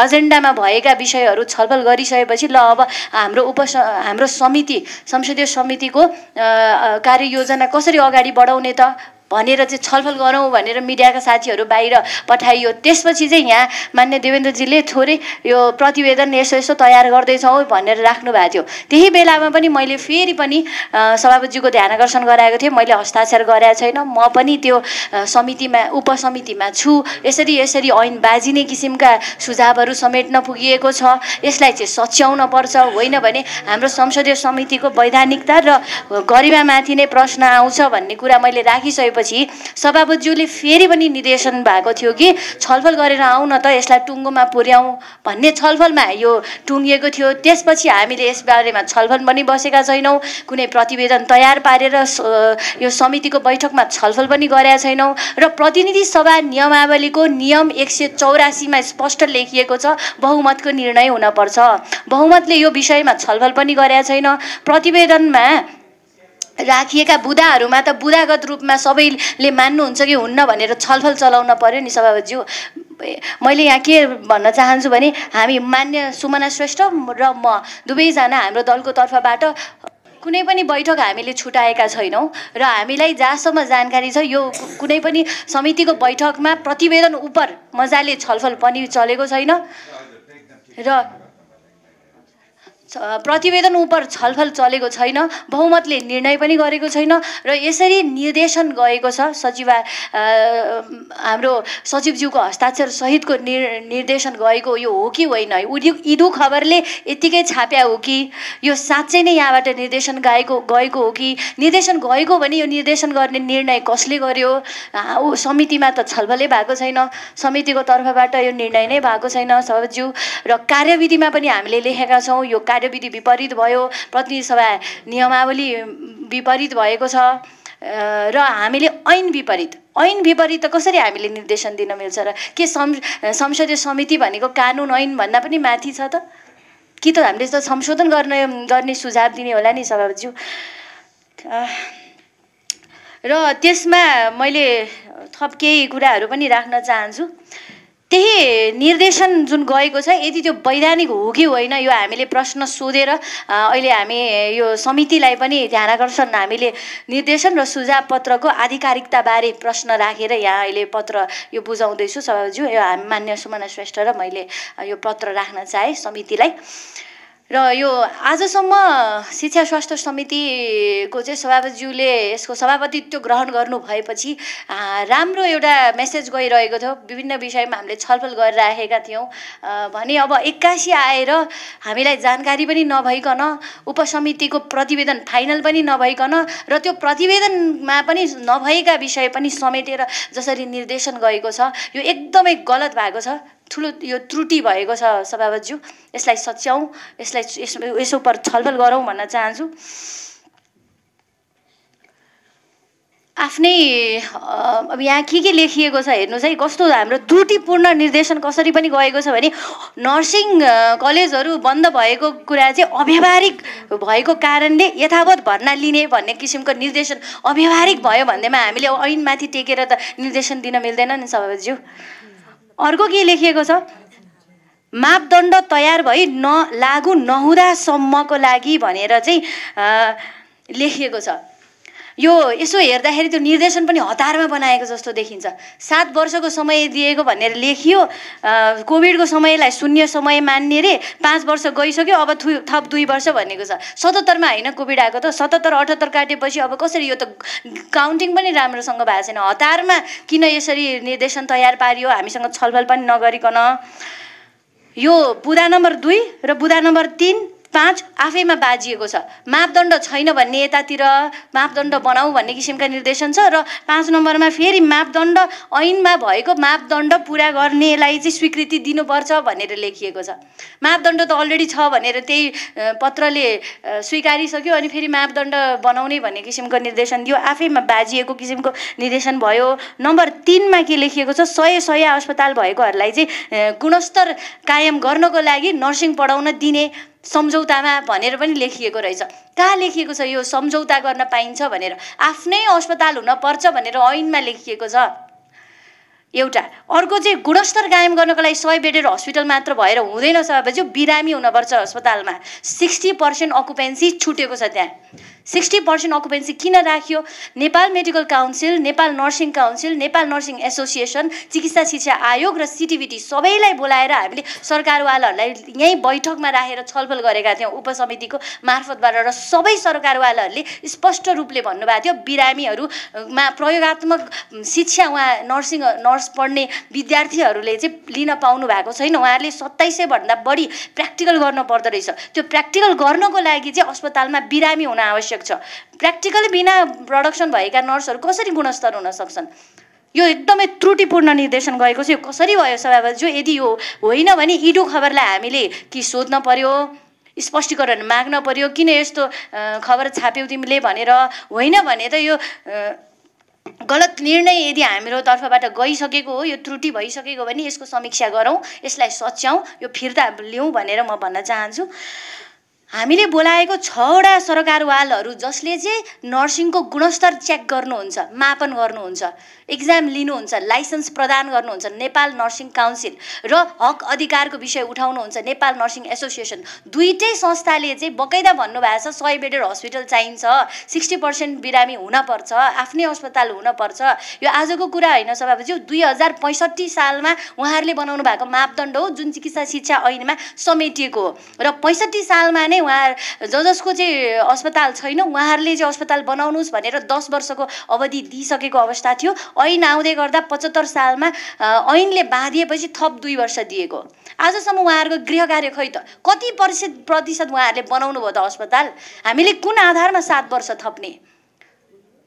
एजेन्डामा भएका विषयहरू छलफल गरिसकेपछि ल अब हाम्रो उप हाम्रो समिति संसदीय समितिको कार्ययोजना कसरी अगाडि बढाउने त भनेर चाहिँ छलफल गरौँ भनेर मिडियाका साथीहरू बाहिर पठाइयो त्यसपछि चाहिँ यहाँ मान्य देवेन्द्रजीले थोरै यो प्रतिवेदन यसो यसो तयार गर्दैछौँ भनेर राख्नु भएको थियो त्यही बेलामा पनि मैले फेरि पनि सभापतिजीको ध्यान आकर्षण गराएको थिएँ मैले हस्ताक्षर गराएको छैन म पनि त्यो समितिमा उपसमितिमा छु यसरी यसरी ऐन बाजिने किसिमका सुझावहरू समेट्न पुगिएको छ यसलाई चाहिँ सच्याउन पर्छ होइन भने हाम्रो संसदीय समितिको वैधानिकता र गरिमामाथि नै प्रश्न आउँछ भन्ने कुरा मैले राखिसकेँ गरेपछि सभापतिज्यूले फेरि पनि निर्देशन भएको थियो कि छलफल गरेर आउँ न त यसलाई टुङ्गोमा पुर्याउँ भन्ने छलफलमा यो टुङ्गिएको थियो त्यसपछि हामीले यसबारेमा छलफल पनि बसेका छैनौँ कुनै प्रतिवेदन तयार पारेर यो समितिको बैठकमा छलफल पनि गरेका छैनौँ र प्रतिनिधि सभा नियमावलीको नियम एक सय चौरासीमा स्पष्ट लेखिएको छ बहुमतको निर्णय हुनपर्छ बहुमतले यो विषयमा छलफल पनि गरेका छैन प्रतिवेदनमा राखिएका बुदाहरूमा त बुदागत रूपमा सबैले मान्नुहुन्छ कि हुन्न भनेर छलफल चलाउन पर्यो नि सभापतिज्यू मैले यहाँ के भन्न चाहन्छु भने हामी मान्य सुमना श्रेष्ठ र म दुवैजना हाम्रो दलको तर्फबाट कुनै पनि बैठक हामीले छुटाएका छैनौँ र हामीलाई जहाँसम्म जानकारी छ यो कुनै पनि समितिको बैठकमा प्रतिवेदन उप मजाले छलफल पनि चलेको छैन र प्रतिवेदन उप छलफल चलेको छैन बहुमतले निर्णय पनि गरेको छैन र यसरी निर्देशन गएको छ सचिव हाम्रो सचिवज्यूको हस्ताक्षर सहितको निर् निर्देशन गएको यो हो कि होइन इदु खबरले यत्तिकै छाप्या हो कि यो साँच्चै नै यहाँबाट निर्देशन गएको गएको हो कि निर्देशन गएको भने यो निर्देशन गर्ने निर्णय कसले गर्यो समितिमा त छलफलै भएको छैन समितिको तर्फबाट यो निर्णय नै भएको छैन सचिव र कार्यविधिमा पनि हामीले लेखेका छौँ यो कार्य कार्यविधि विपरीत भयो प्रतिनिधि सभा नियमावली विपरीत भएको छ र हामीले ऐन विपरीत ऐन विपरीत त कसरी हामीले निर्देशन दिन मिल्छ र के संसदीय समिति भनेको कानुन ऐन भन्दा पनि माथि छ त कि त हामीले त संशोधन गर्ने गर्ने सुझाव दिने होला नि सभापतिज्यू र त्यसमा मैले थप केही कुराहरू पनि राख्न चाहन्छु त्यही निर्देशन जुन गएको छ यदि त्यो वैधानिक हो कि होइन यो हामीले प्रश्न सोधेर अहिले हामी यो समितिलाई पनि ध्यान आकर्षण हामीले निर्देशन र सुझाव पत्रको आधिकारिकताबारे प्रश्न राखेर यहाँ अहिले पत्र यो बुझाउँदैछु सभाज्यू यो हामी मान्य सुमना श्रेष्ठ र मैले यो पत्र राख्न चाहेँ समितिलाई र यो आजसम्म शिक्षा स्वास्थ्य समितिको चाहिँ सभापतिज्यूले यसको सभापतित्व ग्रहण गर्नु भएपछि राम्रो एउटा मेसेज गइरहेको थियो विभिन्न विषयमा हामीले छलफल गरिराखेका थियौँ भने अब एक्कासी आएर हामीलाई जानकारी पनि नभइकन उपसमितिको प्रतिवेदन फाइनल पनि नभइकन र त्यो प्रतिवेदनमा पनि नभएका विषय पनि समेटेर जसरी निर्देशन गएको छ यो एकदमै गलत भएको छ ठुलो यो त्रुटि भएको छ सभापतिज्यू यसलाई सच्याउँ यसलाई यस पर छलफल गरौँ भन्न चाहन्छु आफ्नै अब यहाँ के के लेखिएको छ हेर्नुहोस् है कस्तो हाम्रो त्रुटिपूर्ण निर्देशन कसरी पनि गएको छ भने नर्सिङ कलेजहरू बन्द भएको कुरा चाहिँ अव्यावहारिक भएको कारणले यथावत भर्ना लिने भन्ने किसिमको निर्देशन अव्यावहारिक भयो भन्दैमा हामीले ऐनमाथि टेकेर त निर्देशन दिन मिल्दैन नि सभापतिज्यू अर्को के लेखिएको छ मापदण्ड तयार भई न लागु नहुँदासम्मको लागि भनेर चाहिँ लेखिएको छ यो यसो हेर्दाखेरि त्यो निर्देशन पनि हतारमा बनाएको जस्तो देखिन्छ सात वर्षको समय दिएको भनेर लेखियो कोभिडको समयलाई शून्य समय मान्ने रे पाँच वर्ष गइसक्यो अब थु थप दुई वर्ष भनेको छ सतहत्तरमा होइन कोभिड आएको त सतहत्तर अठहत्तर काटेपछि अब कसरी यो त काउन्टिङ पनि राम्रोसँग भएको छैन हतारमा किन यसरी निर्देशन तयार पारियो हामीसँग छलफल पनि नगरिकन यो बुधा नम्बर दुई र बुधा नम्बर तिन पाँच आफैमा बाजिएको छ मापदण्ड छैन भन्ने यतातिर मापदण्ड बनाऊ भन्ने किसिमका निर्देशन छ र पाँच नम्बरमा फेरि मापदण्ड ऐनमा भएको मापदण्ड पुरा गर्नेलाई चाहिँ स्वीकृति दिनुपर्छ भनेर लेखिएको छ मापदण्ड त अलरेडी छ भनेर त्यही पत्रले स्वीकारिसक्यो अनि फेरि मापदण्ड बनाउने भन्ने किसिमको निर्देशन दियो आफैमा बाजिएको किसिमको निर्देशन भयो नम्बर तिनमा के लेखिएको छ सय सय अस्पताल भएकोहरूलाई चाहिँ गुणस्तर कायम गर्नको लागि नर्सिङ पढाउन दिने सम्झौतामा भनेर पनि लेखिएको रहेछ कहाँ लेखिएको छ यो सम्झौता गर्न पाइन्छ भनेर आफ्नै अस्पताल हुनपर्छ भनेर ऐनमा लेखिएको छ एउटा अर्को चाहिँ गुणस्तर कायम गर्नको लागि सय बेडेड हस्पिटल मात्र भएर हुँदैन सबै बिरामी हुनपर्छ अस्पतालमा सिक्सटी पर्सेन्ट अकुपेन्सी छुटेको छ त्यहाँ सिक्सटी पर्सेन्ट अकुपेन्सी किन राख्यो Nepal medical council Nepal nursing council Nepal nursing association चिकित्सा शिक्षा आयोग र सिटिभिटी सबैलाई बोलाएर हामीले सरकारवालाहरूलाई यहीँ बैठकमा राखेर छलफल गरेका थियौँ उपसमितिको मार्फतबाट र सबै सरकारवालाहरूले स्पष्ट रूपले भन्नुभएको थियो बिरामीहरूमा प्रयोगत्मक शिक्षा उहाँ नर्सिङ नर्स पढ्ने विद्यार्थीहरूले चाहिँ लिन पाउनु भएको छैन उहाँहरूले सत्ताइस सयभन्दा बढी प्र्याक्टिकल पर्दो रहेछ त्यो प्र्याक्टिकल गर्नको लागि चाहिँ अस्पतालमा बिरामी हुन आवश्यक आवश्यक छ प्र्याक्टिकली बिना प्रडक्सन भएका नर्सहरू कसरी गुणस्तर हुन सक्छन् यो एकदमै त्रुटिपूर्ण निर्देशन गएको छ यो कसरी भयो सभापतिज्यू यदि यो होइन भने इडो खबरलाई हामीले कि सोध्न पर्यो स्पष्टीकरण माग्न पर्यो किन यस्तो खबर छाप्यौ तिमीले भनेर होइन भने त यो गलत निर्णय यदि हाम्रो तर्फबाट गइसकेको हो यो त्रुटि भइसकेको भने यसको समीक्षा गरौँ यसलाई सच्याउँ यो फिर्ता लिउँ भनेर म भन्न चाहन्छु हामीले बोलाएको छवटा सरकारवालहरू जसले चाहिँ नर्सिङको गुणस्तर चेक गर्नुहुन्छ मापन गर्नुहुन्छ इक्जाम लिनुहुन्छ लाइसेन्स प्रदान गर्नुहुन्छ नेपाल नर्सिङ काउन्सिल र हक अधिकारको विषय उठाउनुहुन्छ नेपाल नर्सिङ एसोसिएसन दुइटै संस्थाले चाहिँ बकैदा भन्नुभएको छ सय बेडेड हस्पिटल चाहिन्छ सिक्सटी पर्सेन्ट बिरामी हुनपर्छ आफ्नै अस्पताल हुनपर्छ यो आजको कुरा होइन सभापति दुई हजार पैँसठी सालमा उहाँहरूले बनाउनु भएको मापदण्ड हो जुन चिकित्सा शिक्षा ऐनमा समेटिएको हो र पैँसठी सालमा नै उहाँ ज जसको चाहिँ अस्पताल छैन उहाँहरूले चाहिँ अस्पताल बनाउनुहोस् भनेर दस वर्षको अवधि दिइसकेको अवस्था थियो ऐन आउँदै गर्दा पचहत्तर सालमा ऐनले बाँधिएपछि थप दुई वर्ष दिएको आजसम्म उहाँहरूको गृह कार्य खै त कति प्रतिशत प्रतिशत उहाँहरूले बनाउनु भयो त अस्पताल हामीले कुन आधारमा सात वर्ष थप्ने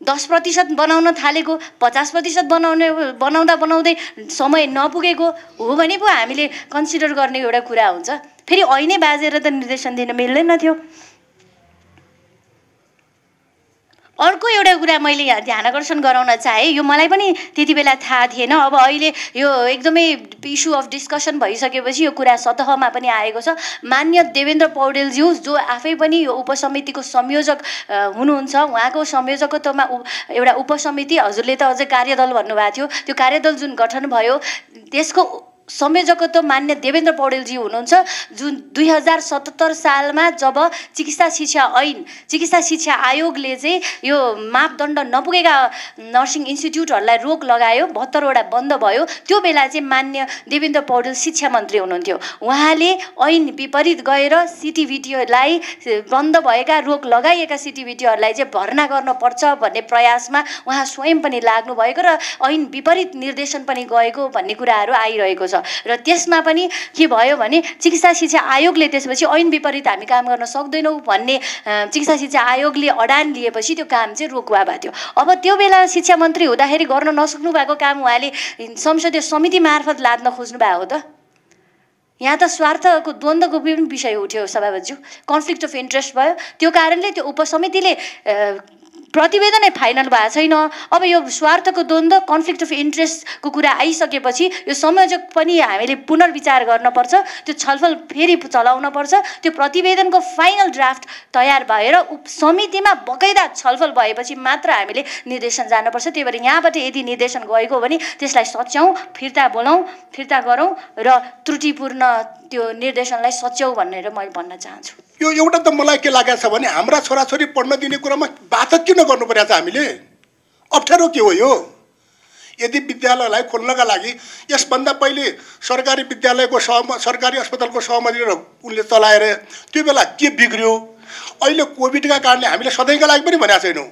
दस प्रतिशत बनाउन थालेको पचास प्रतिशत बनाउने बनाउँदा बनाउँदै समय नपुगेको हो भने पो हामीले कन्सिडर गर्ने एउटा कुरा हुन्छ फेरि ऐनै बाजेर त निर्देशन दिन मिल्दैन थियो अर्को एउटा कुरा मैले ध्यान आकर्षण गराउन चाहेँ यो मलाई पनि त्यति बेला थाहा थिएन अब अहिले यो एकदमै इस्यु अफ डिस्कसन भइसकेपछि यो कुरा सतहमा पनि आएको छ मान्य देवेन्द्र पौडेलज्यू जो आफै पनि यो उपसमितिको संयोजक हुनुहुन्छ उहाँको संयोजकत्वमा एउटा उपसमिति हजुरले त अझै कार्यदल भन्नुभएको थियो त्यो कार्यदल जुन गठन भयो त्यसको संयोजकत्व मान्य देवेन्द्र पौडेलजी हुनुहुन्छ जुन दुई हजार सतहत्तर सालमा जब चिकित्सा शिक्षा ऐन चिकित्सा शिक्षा आयोगले चाहिँ यो मापदण्ड नपुगेका नर्सिङ इन्स्टिट्युटहरूलाई रोक लगायो बहत्तरवटा बन्द भयो त्यो बेला चाहिँ मान्य देवेन्द्र पौडेल शिक्षा मन्त्री हुनुहुन्थ्यो उहाँले ऐन विपरीत गएर सिटिभिटीलाई बन्द भएका रोक लगाइएका सिटिभिटीहरूलाई चाहिँ भर्ना गर्नुपर्छ भन्ने प्रयासमा उहाँ स्वयं पनि लाग्नुभएको र ऐन विपरीत निर्देशन पनि गएको भन्ने कुराहरू आइरहेको छ र त्यसमा पनि के भयो भने चिकित्सा शिक्षा आयोगले त्यसपछि ऐन विपरीत हामी काम गर्न सक्दैनौँ भन्ने चिकित्सा शिक्षा आयोगले अडान लिएपछि त्यो काम चाहिँ रोकुवा भएको थियो अब त्यो बेला शिक्षा मन्त्री हुँदाखेरि गर्न नसक्नु भएको काम उहाँले संसदीय समिति मार्फत लाद्न खोज्नु भएको हो त यहाँ त स्वार्थको द्वन्द्वको पनि विषय उठ्यो सभापतिज्यू कन्फ्लिक्ट अफ इन्ट्रेस्ट भयो त्यो कारणले त्यो उपसमितिले प्रतिवेदनै फाइनल भएको छैन अब यो स्वार्थको द्वन्द्व कन्फ्लिक्ट अफ इन्ट्रेस्टको कुरा आइसकेपछि यो संयोजक पनि हामीले पुनर्विचार गर्नपर्छ त्यो छलफल फेरि पर्छ त्यो प्रतिवेदनको फाइनल ड्राफ्ट तयार भएर उप समितिमा बकैदा छलफल भएपछि मात्र हामीले निर्देशन जानुपर्छ त्यही भएर यहाँबाट यदि निर्देशन गएको हो भने त्यसलाई सच्याउँ फिर्ता बोलाउँ फिर्ता गरौँ र त्रुटिपूर्ण त्यो निर्देशनलाई सच्याउ भनेर मैले भन्न चाहन्छु यो एउटा त मलाई के लागेको छ भने हाम्रा छोराछोरी पढ्न दिने कुरामा बाधक किन गर्नु परेको छ हामीले अप्ठ्यारो के हो यो यदि विद्यालयलाई खोल्नका लागि यसभन्दा पहिले सरकारी विद्यालयको सहम सरकारी अस्पतालको सहमति उनले चलाएर त्यो बेला के बिग्रियो अहिले कोभिडका कारणले हामीले सधैँका लागि पनि भनेको छैनौँ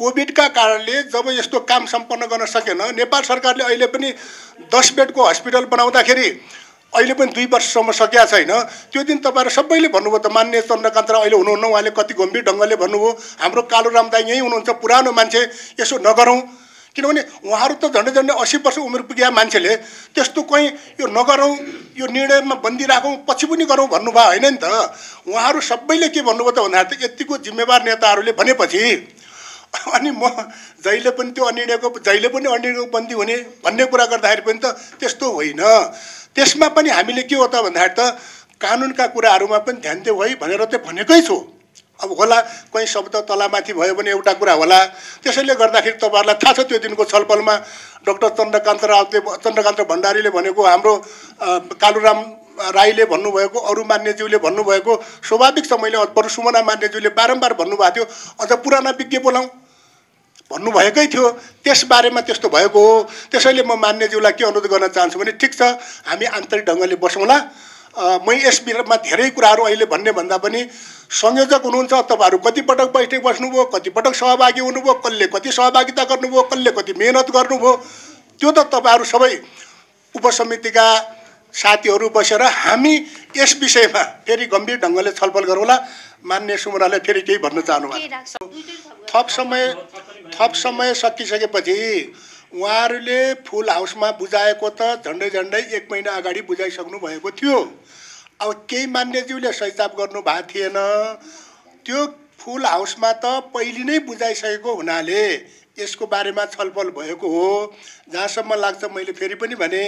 कोभिडका कारणले जब यस्तो काम सम्पन्न गर्न सकेन नेपाल सरकारले अहिले पनि दस बेडको हस्पिटल बनाउँदाखेरि अहिले पनि दुई वर्षसम्म सकिया छैन त्यो दिन तपाईँहरू सबैले भन्नुभयो त मान्य चन्द्रकान्त राई अहिले हुनुहुन्न उहाँले कति गम्भीर ढङ्गले भन्नुभयो हाम्रो कालोराम दाई यहीँ हुनुहुन्छ पुरानो मान्छे यसो नगरौँ किनभने उहाँहरू त झन्डै झन्डै असी वर्ष उमेर पुगेका मान्छेले त्यस्तो कहीँ यो नगरौँ यो निर्णयमा बन्दी राखौँ पछि पनि गरौँ भन्नुभयो होइन नि त उहाँहरू सबैले के भन्नुभयो त भन्दाखेरि त यतिको जिम्मेवार नेताहरूले भनेपछि अनि म जहिले पनि त्यो अनिर्णयको जहिले पनि अनिर्णयको बन्दी हुने भन्ने कुरा गर्दाखेरि पनि त त्यस्तो होइन त्यसमा पनि हामीले के हो त भन्दाखेरि त कानुनका कुराहरूमा पनि ध्यान देऊ है भनेर त भनेकै छु अब होला कहीँ शब्द तलामाथि भयो भने एउटा कुरा होला त्यसैले गर्दाखेरि तपाईँहरूलाई थाहा छ त्यो दिनको छलफलमा डक्टर चन्द्रकान्त रावले चन्द्रकान्त भण्डारीले भनेको हाम्रो कालुराम राईले भन्नुभएको अरू मान्यज्यूले भन्नुभएको स्वाभाविक छ मैले बरु सुमना मान्यज्यूले बारम्बार भन्नुभएको थियो अझ पुराना विज्ञ बोलाउँ भन्नुभएकै थियो त्यसबारेमा त्यस्तो भएको हो त्यसैले म मान्यज्यूलाई के अनुरोध गर्न चाहन्छु भने ठिक छ हामी आन्तरिक ढङ्गले बसौँला म यस विषयमा धेरै कुराहरू अहिले भन्ने भन्दा पनि संयोजक हुनुहुन्छ तपाईँहरू कतिपटक बैठक बस्नुभयो कतिपटक सहभागी हुनुभयो कसले कति सहभागिता गर्नुभयो कसले कति मिहिनेत गर्नुभयो त्यो त तपाईँहरू सबै उपसमितिका साथीहरू बसेर हामी यस विषयमा फेरि गम्भीर ढङ्गले छलफल गरौँला मान्य सुमराले फेरि केही भन्न चाहनुभयो थप समय थप समय सकिसकेपछि उहाँहरूले फुल हाउसमा बुझाएको त झन्डै झन्डै एक महिना अगाडि बुझाइसक्नु भएको थियो अब केही मान्यज्यूले गर्नु भएको थिएन त्यो फुल हाउसमा त पहिले नै बुझाइसकेको हुनाले यसको बारेमा छलफल भएको हो जहाँसम्म लाग्छ मैले फेरि पनि भने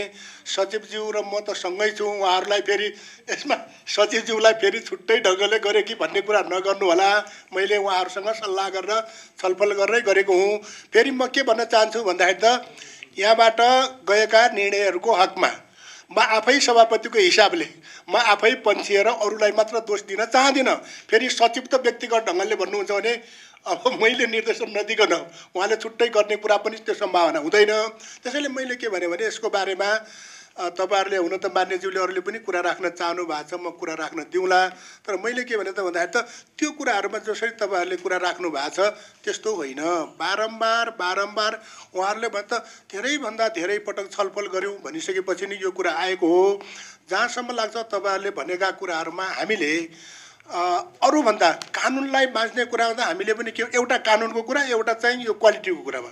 सचिवज्यू र म त सँगै छु उहाँहरूलाई फेरि यसमा सचिवज्यूलाई फेरि छुट्टै ढङ्गले गरेँ कि भन्ने कुरा नगर्नु होला मैले उहाँहरूसँग सल्लाह गरेर छलफल गरेरै गरेको हुँ फेरि म के भन्न चाहन्छु भन्दाखेरि त यहाँबाट गएका निर्णयहरूको हकमा म आफै सभापतिको हिसाबले म आफै पन्छिएर अरूलाई मात्र दोष दिन चाहदिनँ फेरि सचिव त व्यक्तिगत ढङ्गले भन्नुहुन्छ भने अब मैले निर्देशन नदिकन उहाँले छुट्टै गर्ने कुरा पनि त्यो सम्भावना हुँदैन त्यसैले मैले के भने यसको बारेमा तपाईँहरूले हुन त मान्यज्यूले अरूले पनि कुरा राख्न चाहनु भएको छ म कुरा राख्न दिउँला तर मैले के भने त भन्दाखेरि त त्यो कुराहरूमा जसरी तपाईँहरूले कुरा राख्नु भएको छ त्यस्तो होइन बारम्बार बारम्बार उहाँहरूले भने त धेरैभन्दा धेरै पटक छलफल गऱ्यौँ भनिसकेपछि नि यो कुरा आएको हो जहाँसम्म लाग्छ तपाईँहरूले भनेका कुराहरूमा हामीले अरूभन्दा कानुनलाई बाँच्ने कुरा हुँदा हामीले पनि के एउटा कानुनको कुरा एउटा चाहिँ यो क्वालिटीको कुरामा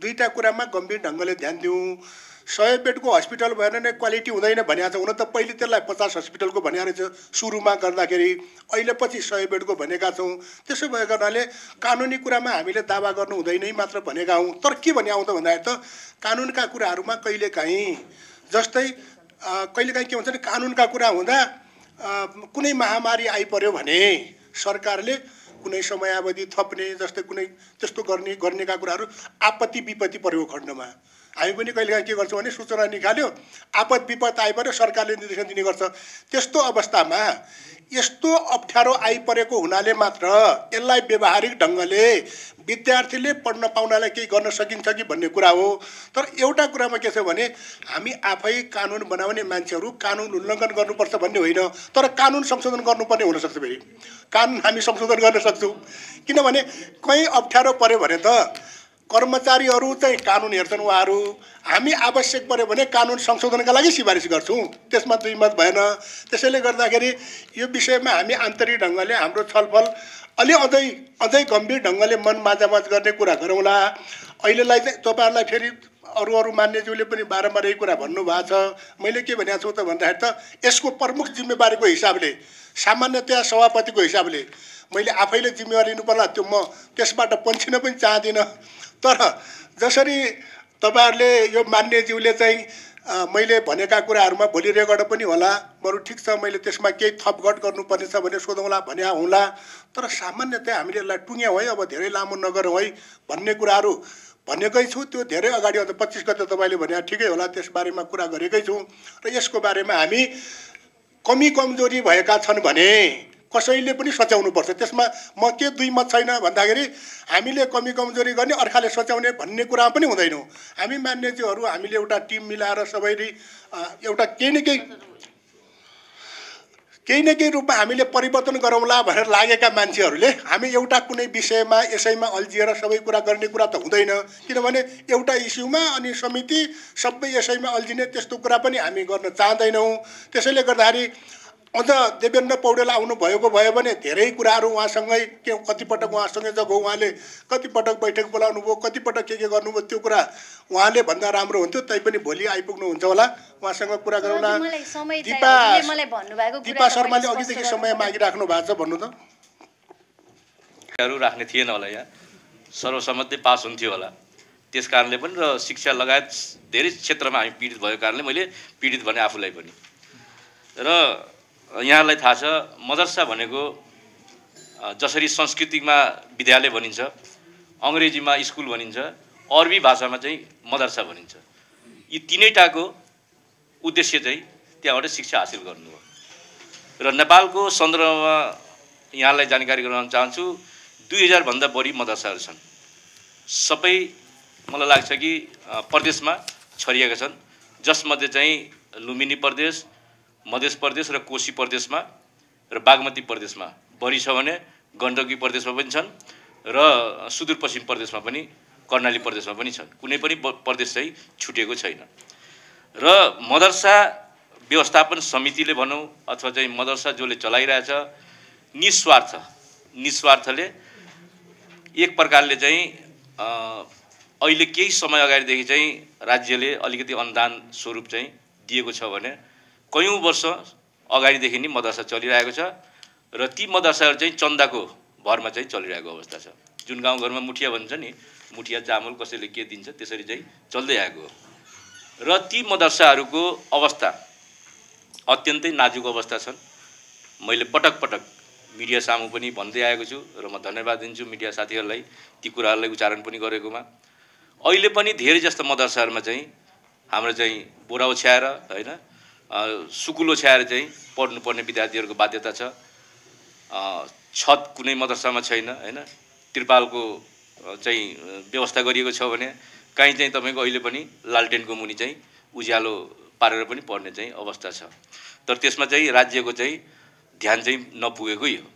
दुईवटा कुरामा गम्भीर ढङ्गले ध्यान दिउँ सय बेडको हस्पिटल भएर नै क्वालिटी हुँदैन भनिएको छ हुन त पहिले त्यसलाई पचास हस्पिटलको भनिएको रहेछ सुरुमा गर्दाखेरि अहिले पछि सय बेडको भनेका छौँ त्यसो भएको हुनाले कानुनी कुरामा हामीले दावा गर्नु हुँदैन मात्र भनेका हौँ तर के भने आउँदा भन्दाखेरि त कानुनका कुराहरूमा कहिलेकाहीँ जस्तै कहिलेकाहीँ के हुन्छ भने कानुनका कुरा हुँदा कुनै महामारी आइपऱ्यो भने सरकारले कुनै समयावधि थप्ने जस्तै कुनै त्यस्तो गर्ने गर्नेका कुराहरू आपत्ति विपत्ति परेको खण्डमा हामी पनि कहिलेकाहीँ के गर्छौँ भने सूचना निकाल्यो आपद विपद आइपऱ्यो सरकारले निर्देशन दिने गर्छ त्यस्तो अवस्थामा यस्तो अप्ठ्यारो आइपरेको हुनाले मात्र यसलाई व्यवहारिक ढङ्गले विद्यार्थीले पढ्न पाउनलाई केही गर्न सकिन्छ कि भन्ने कुरा हो तर एउटा कुरामा के छ भने हामी आफै कानुन बनाउने मान्छेहरू कानुन उल्लङ्घन गर्नुपर्छ भन्ने होइन तर कानुन संशोधन गर्नुपर्ने हुनसक्छ फेरि कानुन हामी संशोधन गर्न सक्छौँ किनभने कहीँ अप्ठ्यारो पऱ्यो भने त कर्मचारीहरू चाहिँ कानुन हेर्छन् उहाँहरू हामी आवश्यक पऱ्यो भने कानुन संशोधनका लागि सिफारिस गर्छौँ त्यसमा दुई मत भएन त्यसैले गर्दाखेरि यो विषयमा हामी आन्तरिक ढङ्गले हाम्रो छलफल अलि अझै अझै गम्भीर ढङ्गले मन माझामाझ गर्ने कुरा गरौँला अहिलेलाई चाहिँ तपाईँहरूलाई फेरि अरू अरू मान्यज्यूले पनि बारम्बार यही कुरा भन्नुभएको छ मैले के भनेको छु त भन्दाखेरि त यसको प्रमुख जिम्मेवारीको हिसाबले सामान्यतया सभापतिको हिसाबले मैले आफैले जिम्मेवारी लिनु पर्ला त्यो म त्यसबाट पन्छिन पनि चाहदिनँ तर जसरी तपाईँहरूले यो मान्यज्यूले चाहिँ मैले भनेका कुराहरूमा भोलि रेकर्ड पनि होला बरु ठिक छ मैले त्यसमा केही थपघट गर्नुपर्नेछ भने सोधौँला भने हुँला तर सामान्यतया हामीले यसलाई टुङ्ग्यौँ है अब धेरै लामो नगरौँ है भन्ने कुराहरू भनेकै छु त्यो धेरै अगाडि अन्त पच्चिस गते तपाईँले भने ठिकै होला त्यसबारेमा कुरा गरेकै छौँ र यसको बारेमा हामी कमी कमजोरी भएका छन् भने कसैले पनि सच्याउनु पर्छ त्यसमा म के दुई मत छैन भन्दाखेरि हामीले कमी कमजोरी गर्ने अर्काले सच्याउने भन्ने कुरा पनि हुँदैनौँ हामी मान्यज्यूहरू हामीले एउटा टिम मिलाएर सबैले एउटा केही न केही केही न केही रूपमा हामीले परिवर्तन गरौँला भनेर लागेका मान्छेहरूले हामी एउटा कुनै विषयमा यसैमा अल्झिएर सबै कुरा गर्ने कुरा त हुँदैन किनभने एउटा इस्युमा अनि समिति सबै यसैमा अल्झिने त्यस्तो कुरा पनि हामी गर्न चाहँदैनौँ त्यसैले गर्दाखेरि अन्त देवेन्द्र पौडेल आउनुभएको भयो भने धेरै कुराहरू उहाँसँगै के कतिपटक उहाँसँगै जब उहाँले कतिपटक बैठक बोलाउनु भयो कतिपटक के के गर्नुभयो त्यो कुरा उहाँले भन्दा राम्रो हुन्थ्यो तैपनि भोलि आइपुग्नुहुन्छ होला उहाँसँग कुरा गरौँला दिपा दिपा शर्माले अघिदेखि समय मागिराख्नु भएको छ भन्नु त राख्ने थिएन होला यहाँ सर्वसम्मति पास हुन्थ्यो होला त्यस कारणले पनि र शिक्षा लगायत धेरै क्षेत्रमा हामी पीडित भएको कारणले मैले पीडित भने आफूलाई पनि र यहाँलाई थाहा छ मदरसा भनेको जसरी संस्कृतिमा विद्यालय भनिन्छ अङ्ग्रेजीमा स्कुल भनिन्छ अरबी भाषामा चाहिँ मदरसा भनिन्छ यी तिनैटाको उद्देश्य चाहिँ त्यहाँबाट शिक्षा हासिल गर्नु हो र नेपालको सन्दर्भमा यहाँलाई जानकारी गराउन चाहन्छु दुई हजारभन्दा बढी मदरसाहरू छन् सबै मलाई लाग्छ कि प्रदेशमा छरिएका छन् जसमध्ये चाहिँ लुम्बिनी प्रदेश मध्य प्रदेश र कोशी प्रदेशमा र बागमती प्रदेशमा बढी छ भने गण्डकी प्रदेशमा पनि छन् र सुदूरपश्चिम प्रदेशमा पनि कर्णाली प्रदेशमा पनि छन् कुनै पनि प्रदेश चाहिँ छुटेको छैन र मदरसा व्यवस्थापन समितिले भनौँ अथवा चाहिँ मदरसा जसले चलाइरहेछ निस्वार्थ निस्वार्थले एक प्रकारले चाहिँ अहिले केही समय अगाडिदेखि चाहिँ राज्यले अलिकति अनुदान स्वरूप चाहिँ दिएको छ भने कयौँ वर्ष अगाडिदेखि नै मदरसा चलिरहेको छ र ती मदरसाहरू चाहिँ चन्दाको भरमा चाहिँ चलिरहेको अवस्था छ जुन गाउँघरमा मुठिया भन्छ नि मुठिया चामल कसैले के दिन्छ त्यसरी चाहिँ चल्दै आएको हो र ती मदरसाहरूको अवस्था अत्यन्तै नाजुक अवस्था छन् मैले पटक पटक मिडिया सामु पनि भन्दै आएको छु र म धन्यवाद दिन्छु मिडिया साथीहरूलाई ती कुराहरूलाई उच्चारण पनि गरेकोमा अहिले पनि धेरै जस्तो मदरसाहरूमा चाहिँ हाम्रो चाहिँ बोरा ओछ्याएर होइन सुकुलो छ्याएर चाहिँ पढ्नुपर्ने विद्यार्थीहरूको बाध्यता छ छत कुनै मदरसामा छैन होइन त्रिपालको चाहिँ व्यवस्था गरिएको छ भने काहीँ चाहिँ तपाईँको अहिले पनि लालटेनको मुनि चाहिँ उज्यालो पारेर पनि पढ्ने चाहिँ अवस्था छ तर त्यसमा चाहिँ राज्यको चाहिँ ध्यान चाहिँ नपुगेकै हो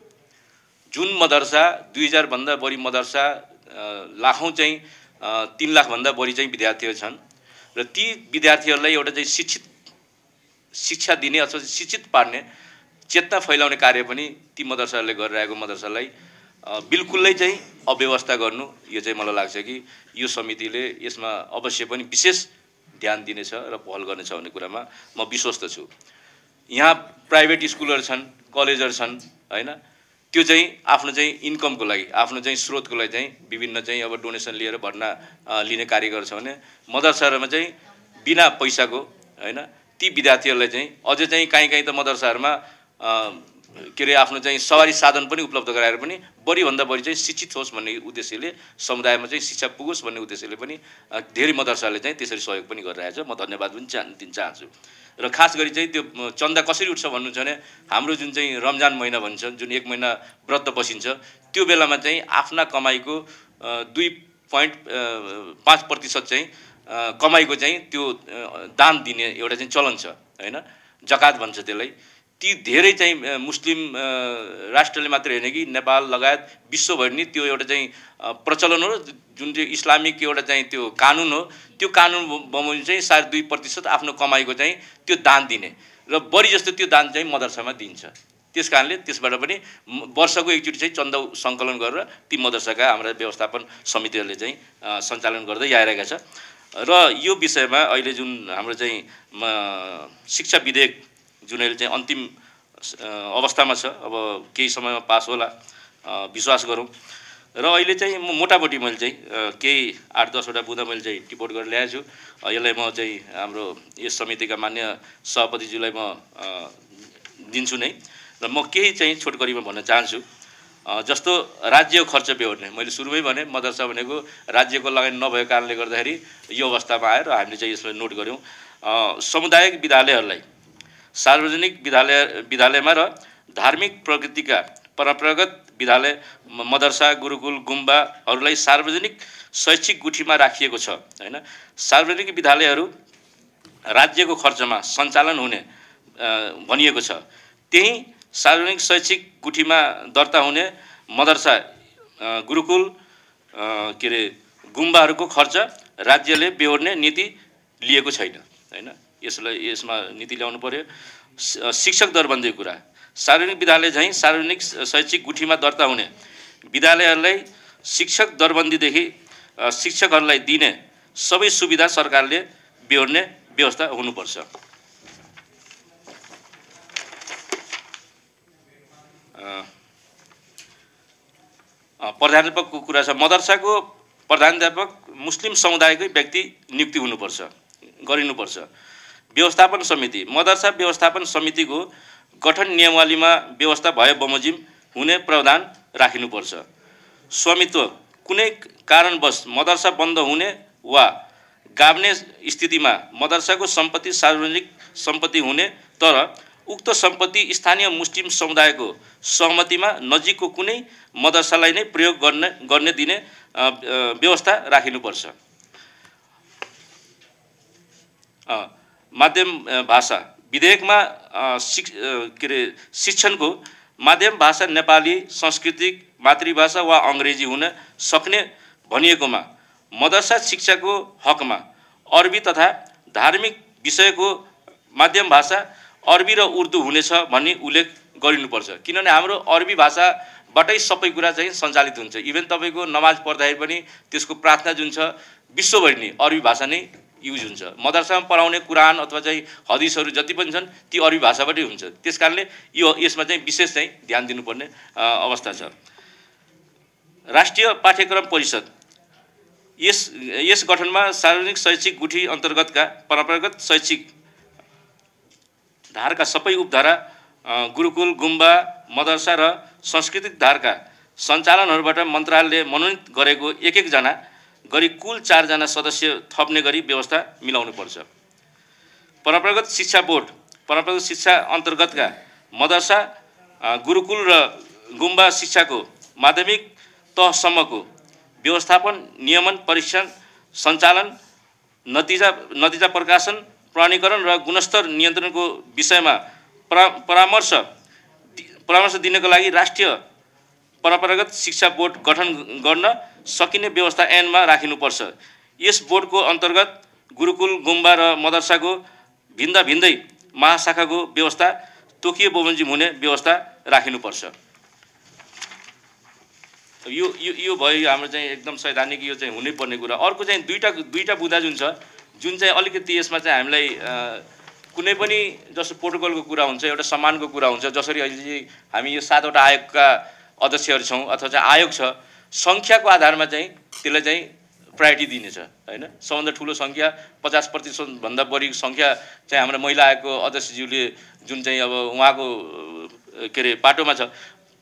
जुन मदरसा दुई हजारभन्दा बढी मदरसा लाखौँ चाहिँ तिन लाखभन्दा बढी चाहिँ विद्यार्थीहरू छन् र ती विद्यार्थीहरूलाई एउटा चाहिँ शिक्षित शिक्षा दिने अथवा शिक्षित पार्ने चेतना फैलाउने कार्य पनि ती मदरसाहरूले गरिरहेको मदरसालाई बिल्कुलै चाहिँ अव्यवस्था गर्नु यो चाहिँ मलाई लाग्छ कि यो समितिले यसमा अवश्य पनि विशेष ध्यान दिनेछ र पहल गर्नेछ भन्ने कुरामा म विश्वस्त छु यहाँ प्राइभेट स्कुलहरू छन् कलेजहरू छन् होइन त्यो चाहिँ आफ्नो चाहिँ इन्कमको लागि आफ्नो चाहिँ स्रोतको लागि चाहिँ विभिन्न चाहिँ अब डोनेसन लिएर भर्ना लिने कार्य गर्छ भने मदरसाहरूमा चाहिँ बिना पैसाको होइन ती विद्यार्थीहरूलाई चाहिँ अझै चाहिँ काहीँ काहीँ त मदरसाहरूमा के अरे आफ्नो चाहिँ सवारी साधन पनि उपलब्ध गराएर पनि बढीभन्दा बढी चाहिँ शिक्षित होस् भन्ने उद्देश्यले समुदायमा चाहिँ शिक्षा पुगोस् भन्ने उद्देश्यले पनि धेरै मदरसाहरूले चाहिँ त्यसरी सहयोग पनि गरिरहेको छ म धन्यवाद पनि चाह दिन चाहन्छु र खास गरी चाहिँ त्यो चन्दा कसरी उठ्छ भन्नुहुन्छ भने हाम्रो जुन चाहिँ रमजान महिना भन्छ जुन एक महिना व्रत बसिन्छ त्यो बेलामा चाहिँ आफ्ना कमाइको दुई पोइन्ट पाँच प्रतिशत चाहिँ कमाइको चाहिँ त्यो दान दिने एउटा चाहिँ चलन छ होइन जकात भन्छ त्यसलाई ती धेरै चाहिँ मुस्लिम राष्ट्रले मात्र होइन कि नेपाल लगायत विश्वभरि नै त्यो एउटा चाहिँ प्रचलन हो जुन चाहिँ इस्लामिक एउटा चाहिँ त्यो कानुन हो त्यो कानुन बमोजिम चाहिँ साढे दुई प्रतिशत आफ्नो कमाईको चाहिँ त्यो दान दिने र बढी जस्तो त्यो दान चाहिँ मदरसामा दिन्छ त्यस कारणले त्यसबाट पनि वर्षको एकचोटि चाहिँ चन्दा सङ्कलन गरेर ती मदरसाका हाम्रा व्यवस्थापन समितिहरूले चाहिँ सञ्चालन गर्दै आइरहेका छ र यो विषयमा अहिले जुन हाम्रो चाहिँ शिक्षा विधेयक जुन अहिले चाहिँ अन्तिम अवस्थामा छ अब केही समयमा पास होला विश्वास गरौँ र अहिले चाहिँ म मोटामोटी मैले चाहिँ केही आठ दसवटा बुँदा मैले चाहिँ टिपोट गरेर ल्याएको छु यसलाई म चाहिँ हाम्रो यस समितिका मान्य सभापतिज्यूलाई म दिन्छु नै र म केही चाहिँ छोटकरीमा भन्न चाहन्छु जस्तो राज्य खर्च बेहोर्ने मैले सुरुमै भने मदरसा भनेको राज्यको लगानी नभएको कारणले गर्दाखेरि यो अवस्थामा आयो र हामीले चाहिँ यसलाई नोट गऱ्यौँ समुदायिक विद्यालयहरूलाई सार्वजनिक विद्यालय विद्यालयमा र धार्मिक प्रकृतिका परम्परागत विद्यालय मदरसा गुरुकुल गुम्बाहरूलाई सार्वजनिक शैक्षिक गुठीमा राखिएको छ होइन सार्वजनिक विद्यालयहरू राज्यको खर्चमा सञ्चालन हुने भनिएको छ त्यही सार्वजनिक शैक्षिक गुठीमा दर्ता हुने मदरसा गुरुकुल के अरे गुम्बाहरूको खर्च राज्यले बेहोर्ने नीति लिएको छैन होइन यसलाई यसमा नीति ल्याउनु पऱ्यो शिक्षक दरबन्दीको कुरा सार्वजनिक विद्यालय झैँ सार्वजनिक शैक्षिक गुठीमा दर्ता हुने विद्यालयहरूलाई शिक्षक दरबन्दीदेखि शिक्षकहरूलाई दिने सबै सुविधा सरकारले बेहोर्ने व्यवस्था हुनुपर्छ प्रधानको कुरा छ मदरसाको अध्यापक मुस्लिम समुदायकै व्यक्ति नियुक्ति हुनुपर्छ गरिनुपर्छ व्यवस्थापन समिति मदरसा व्यवस्थापन समितिको गठन नियमावलीमा व्यवस्था भए बमोजिम हुने प्रावधान राखिनुपर्छ स्वामित्व कुनै कारणवश मदरसा बन्द हुने वा गाभ्ने स्थितिमा मदरसाको सम्पत्ति सार्वजनिक सम्पत्ति हुने तर उक्त सम्पत्ति स्थानीय मुस्लिम समुदायको सहमतिमा नजिकको कुनै मदरसालाई नै प्रयोग गर्ने गर्ने दिने व्यवस्था राखिनुपर्छ माध्यम भाषा विधेयकमा शिक् के अरे शिक्षणको माध्यम भाषा नेपाली सांस्कृतिक मातृभाषा वा अङ्ग्रेजी हुन सक्ने भनिएकोमा मदरसा शिक्षाको हकमा अरबी तथा धार्मिक विषयको माध्यम भाषा अरबी र उर्दू हुनेछ भन्ने उल्लेख गरिनुपर्छ किनभने हाम्रो अरबी भाषाबाटै सबै कुरा चाहिँ सञ्चालित हुन्छ इभेन तपाईँको नमाज पढ्दाखेरि पनि त्यसको प्रार्थना जुन छ विश्वभरि नै अरबी भाषा नै युज हुन्छ मदरसामा पढाउने कुरान अथवा चाहिँ हदिसहरू जति पनि छन् ती अरबी भाषाबाटै हुन्छ त्यस कारणले यो यसमा चाहिँ विशेष चाहिँ ध्यान दिनुपर्ने अवस्था छ राष्ट्रिय पाठ्यक्रम परिषद यस यस गठनमा सार्वजनिक शैक्षिक गुठी अन्तर्गतका परम्परागत शैक्षिक धारका सबै उपधारा गुरुकुल गुम्बा मदरसा र सांस्कृतिक धारका सञ्चालनहरूबाट मन्त्रालयले मनोनित गरेको एक एकजना गरी कुल चारजना सदस्य थप्ने गरी व्यवस्था मिलाउनु पर्छ परम्परागत शिक्षा बोर्ड परम्परागत शिक्षा अन्तर्गतका मदरसा गुरुकुल र गुम्बा शिक्षाको माध्यमिक तहसम्मको व्यवस्थापन नियमन परीक्षण सञ्चालन नतिजा नतिजा प्रकाशन प्राणीकरण र गुणस्तर नियन्त्रणको विषयमा परा परामर्श परामर्श दिनको लागि राष्ट्रिय परम्परागत शिक्षा बोर्ड गठन गर्न सकिने व्यवस्था ऐनमा राखिनुपर्छ यस बोर्डको अन्तर्गत गुरुकुल गुम्बा र मदरसाको भिन्दा भिन्दै महाशाखाको व्यवस्था तोकियो बोमन्जिम हुने व्यवस्था राखिनुपर्छ यो यो यो भयो हाम्रो चाहिँ एकदम सैद्धान्तिक यो चाहिँ हुनैपर्ने कुरा अर्को चाहिँ दुईवटा दुईवटा बुदा जुन छ जुन चाहिँ अलिकति यसमा चाहिँ हामीलाई कुनै पनि जस्तो प्रोटोकलको कुरा हुन्छ एउटा सम्मानको कुरा हुन्छ जसरी अहिले हामी यो सातवटा आयोगका अध्यक्षहरू छौँ अथवा चाहिँ आयोग छ सङ्ख्याको आधारमा चाहिँ त्यसलाई चाहिँ प्रायोरिटी दिनेछ होइन सबभन्दा ठुलो सङ्ख्या पचास प्रतिशतभन्दा बढी सङ्ख्या चाहिँ हाम्रो महिला आयोगको अध्यक्षज्यूले जुन चाहिँ अब उहाँको के अरे बाटोमा छ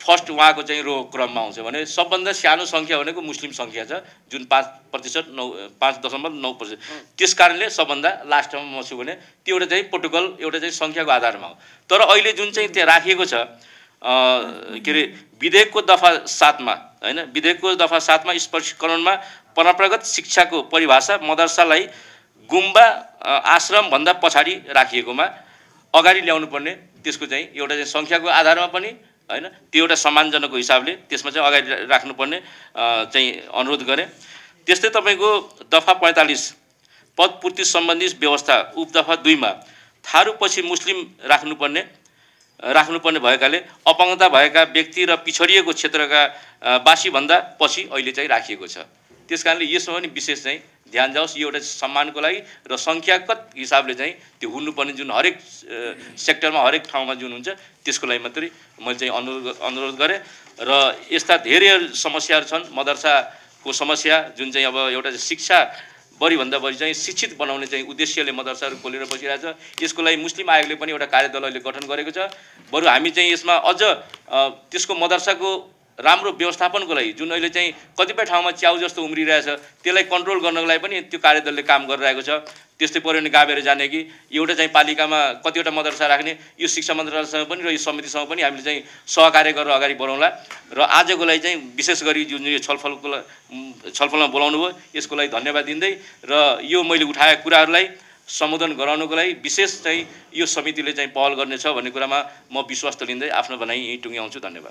फर्स्ट उहाँको चाहिँ रो क्रममा आउँछ भने सबभन्दा सानो सङ्ख्या भनेको मुस्लिम सङ्ख्या छ जुन पाँच प्रतिशत नौ पाँच दशमलव नौ प्रतिशत त्यस कारणले सबभन्दा लास्टमा म छु भने त्यो एउटा चाहिँ पोर्टुगल एउटा चाहिँ सङ्ख्याको आधारमा हो तर अहिले जुन चाहिँ त्यहाँ राखिएको छ के अरे विधेयकको दफा सातमा होइन विधेयकको दफा सातमा स्पष्टीकरणमा परम्परागत शिक्षाको परिभाषा मदरसालाई गुम्बा आश्रमभन्दा पछाडि राखिएकोमा अगाडि ल्याउनु पर्ने त्यसको चाहिँ एउटा चाहिँ सङ्ख्याको आधारमा पनि होइन त्यो एउटा सम्मानजनकको हिसाबले त्यसमा चाहिँ अगाडि राख्नुपर्ने चाहिँ अनुरोध गरेँ त्यस्तै तपाईँको दफा पैँतालिस पदपूर्ति सम्बन्धी व्यवस्था उपदफा दुईमा पछि मुस्लिम राख्नुपर्ने राख्नुपर्ने भएकाले अपङ्गता भएका व्यक्ति र पिछडिएको क्षेत्रका बासीभन्दा पछि अहिले चाहिँ राखिएको छ त्यस कारणले यसमा पनि विशेष चाहिँ ध्यान जाओस् यो एउटा सम्मानको लागि र सङ्ख्यागत हिसाबले चाहिँ त्यो हुनुपर्ने जुन हरेक सेक्टरमा हरेक ठाउँमा जुन हुन्छ त्यसको लागि मात्रै मैले चाहिँ अनुरोध अनुरोध गरेँ र यस्ता धेरै समस्याहरू छन् मदरसाको समस्या जुन चाहिँ अब एउटा शिक्षा बढीभन्दा बढी चाहिँ शिक्षित बनाउने चाहिँ उद्देश्यले मदरसाहरू खोलेर बसिरहेको छ यसको लागि मुस्लिम आयोगले पनि एउटा कार्यदल अहिले गठन गरेको छ बरु हामी चाहिँ यसमा अझ त्यसको मदरसाको राम्रो व्यवस्थापनको लागि जुन अहिले चाहिँ कतिपय ठाउँमा च्याउ जस्तो उम्रिरहेछ त्यसलाई कन्ट्रोल गर्नको लागि पनि त्यो कार्यदलले काम गरिरहेको छ त्यस्तै पऱ्यो भने गाभेर जाने कि एउटा चाहिँ पालिकामा कतिवटा मदरसा राख्ने यो शिक्षा मन्त्रालयसँग पनि र यो समितिसँग पनि हामीले चाहिँ सहकार्य गरेर अगाडि बढाउँला र आजको लागि चाहिँ विशेष गरी जुन यो छलफलको छलफलमा बोलाउनु भयो यसको लागि धन्यवाद दिँदै र यो मैले उठाएको कुराहरूलाई सम्बोधन गराउनको लागि विशेष चाहिँ यो समितिले चाहिँ पहल गर्नेछ भन्ने कुरामा म विश्वास त लिँदै आफ्नो भनाइ यहीँ टुङ्ग्याउँछु धन्यवाद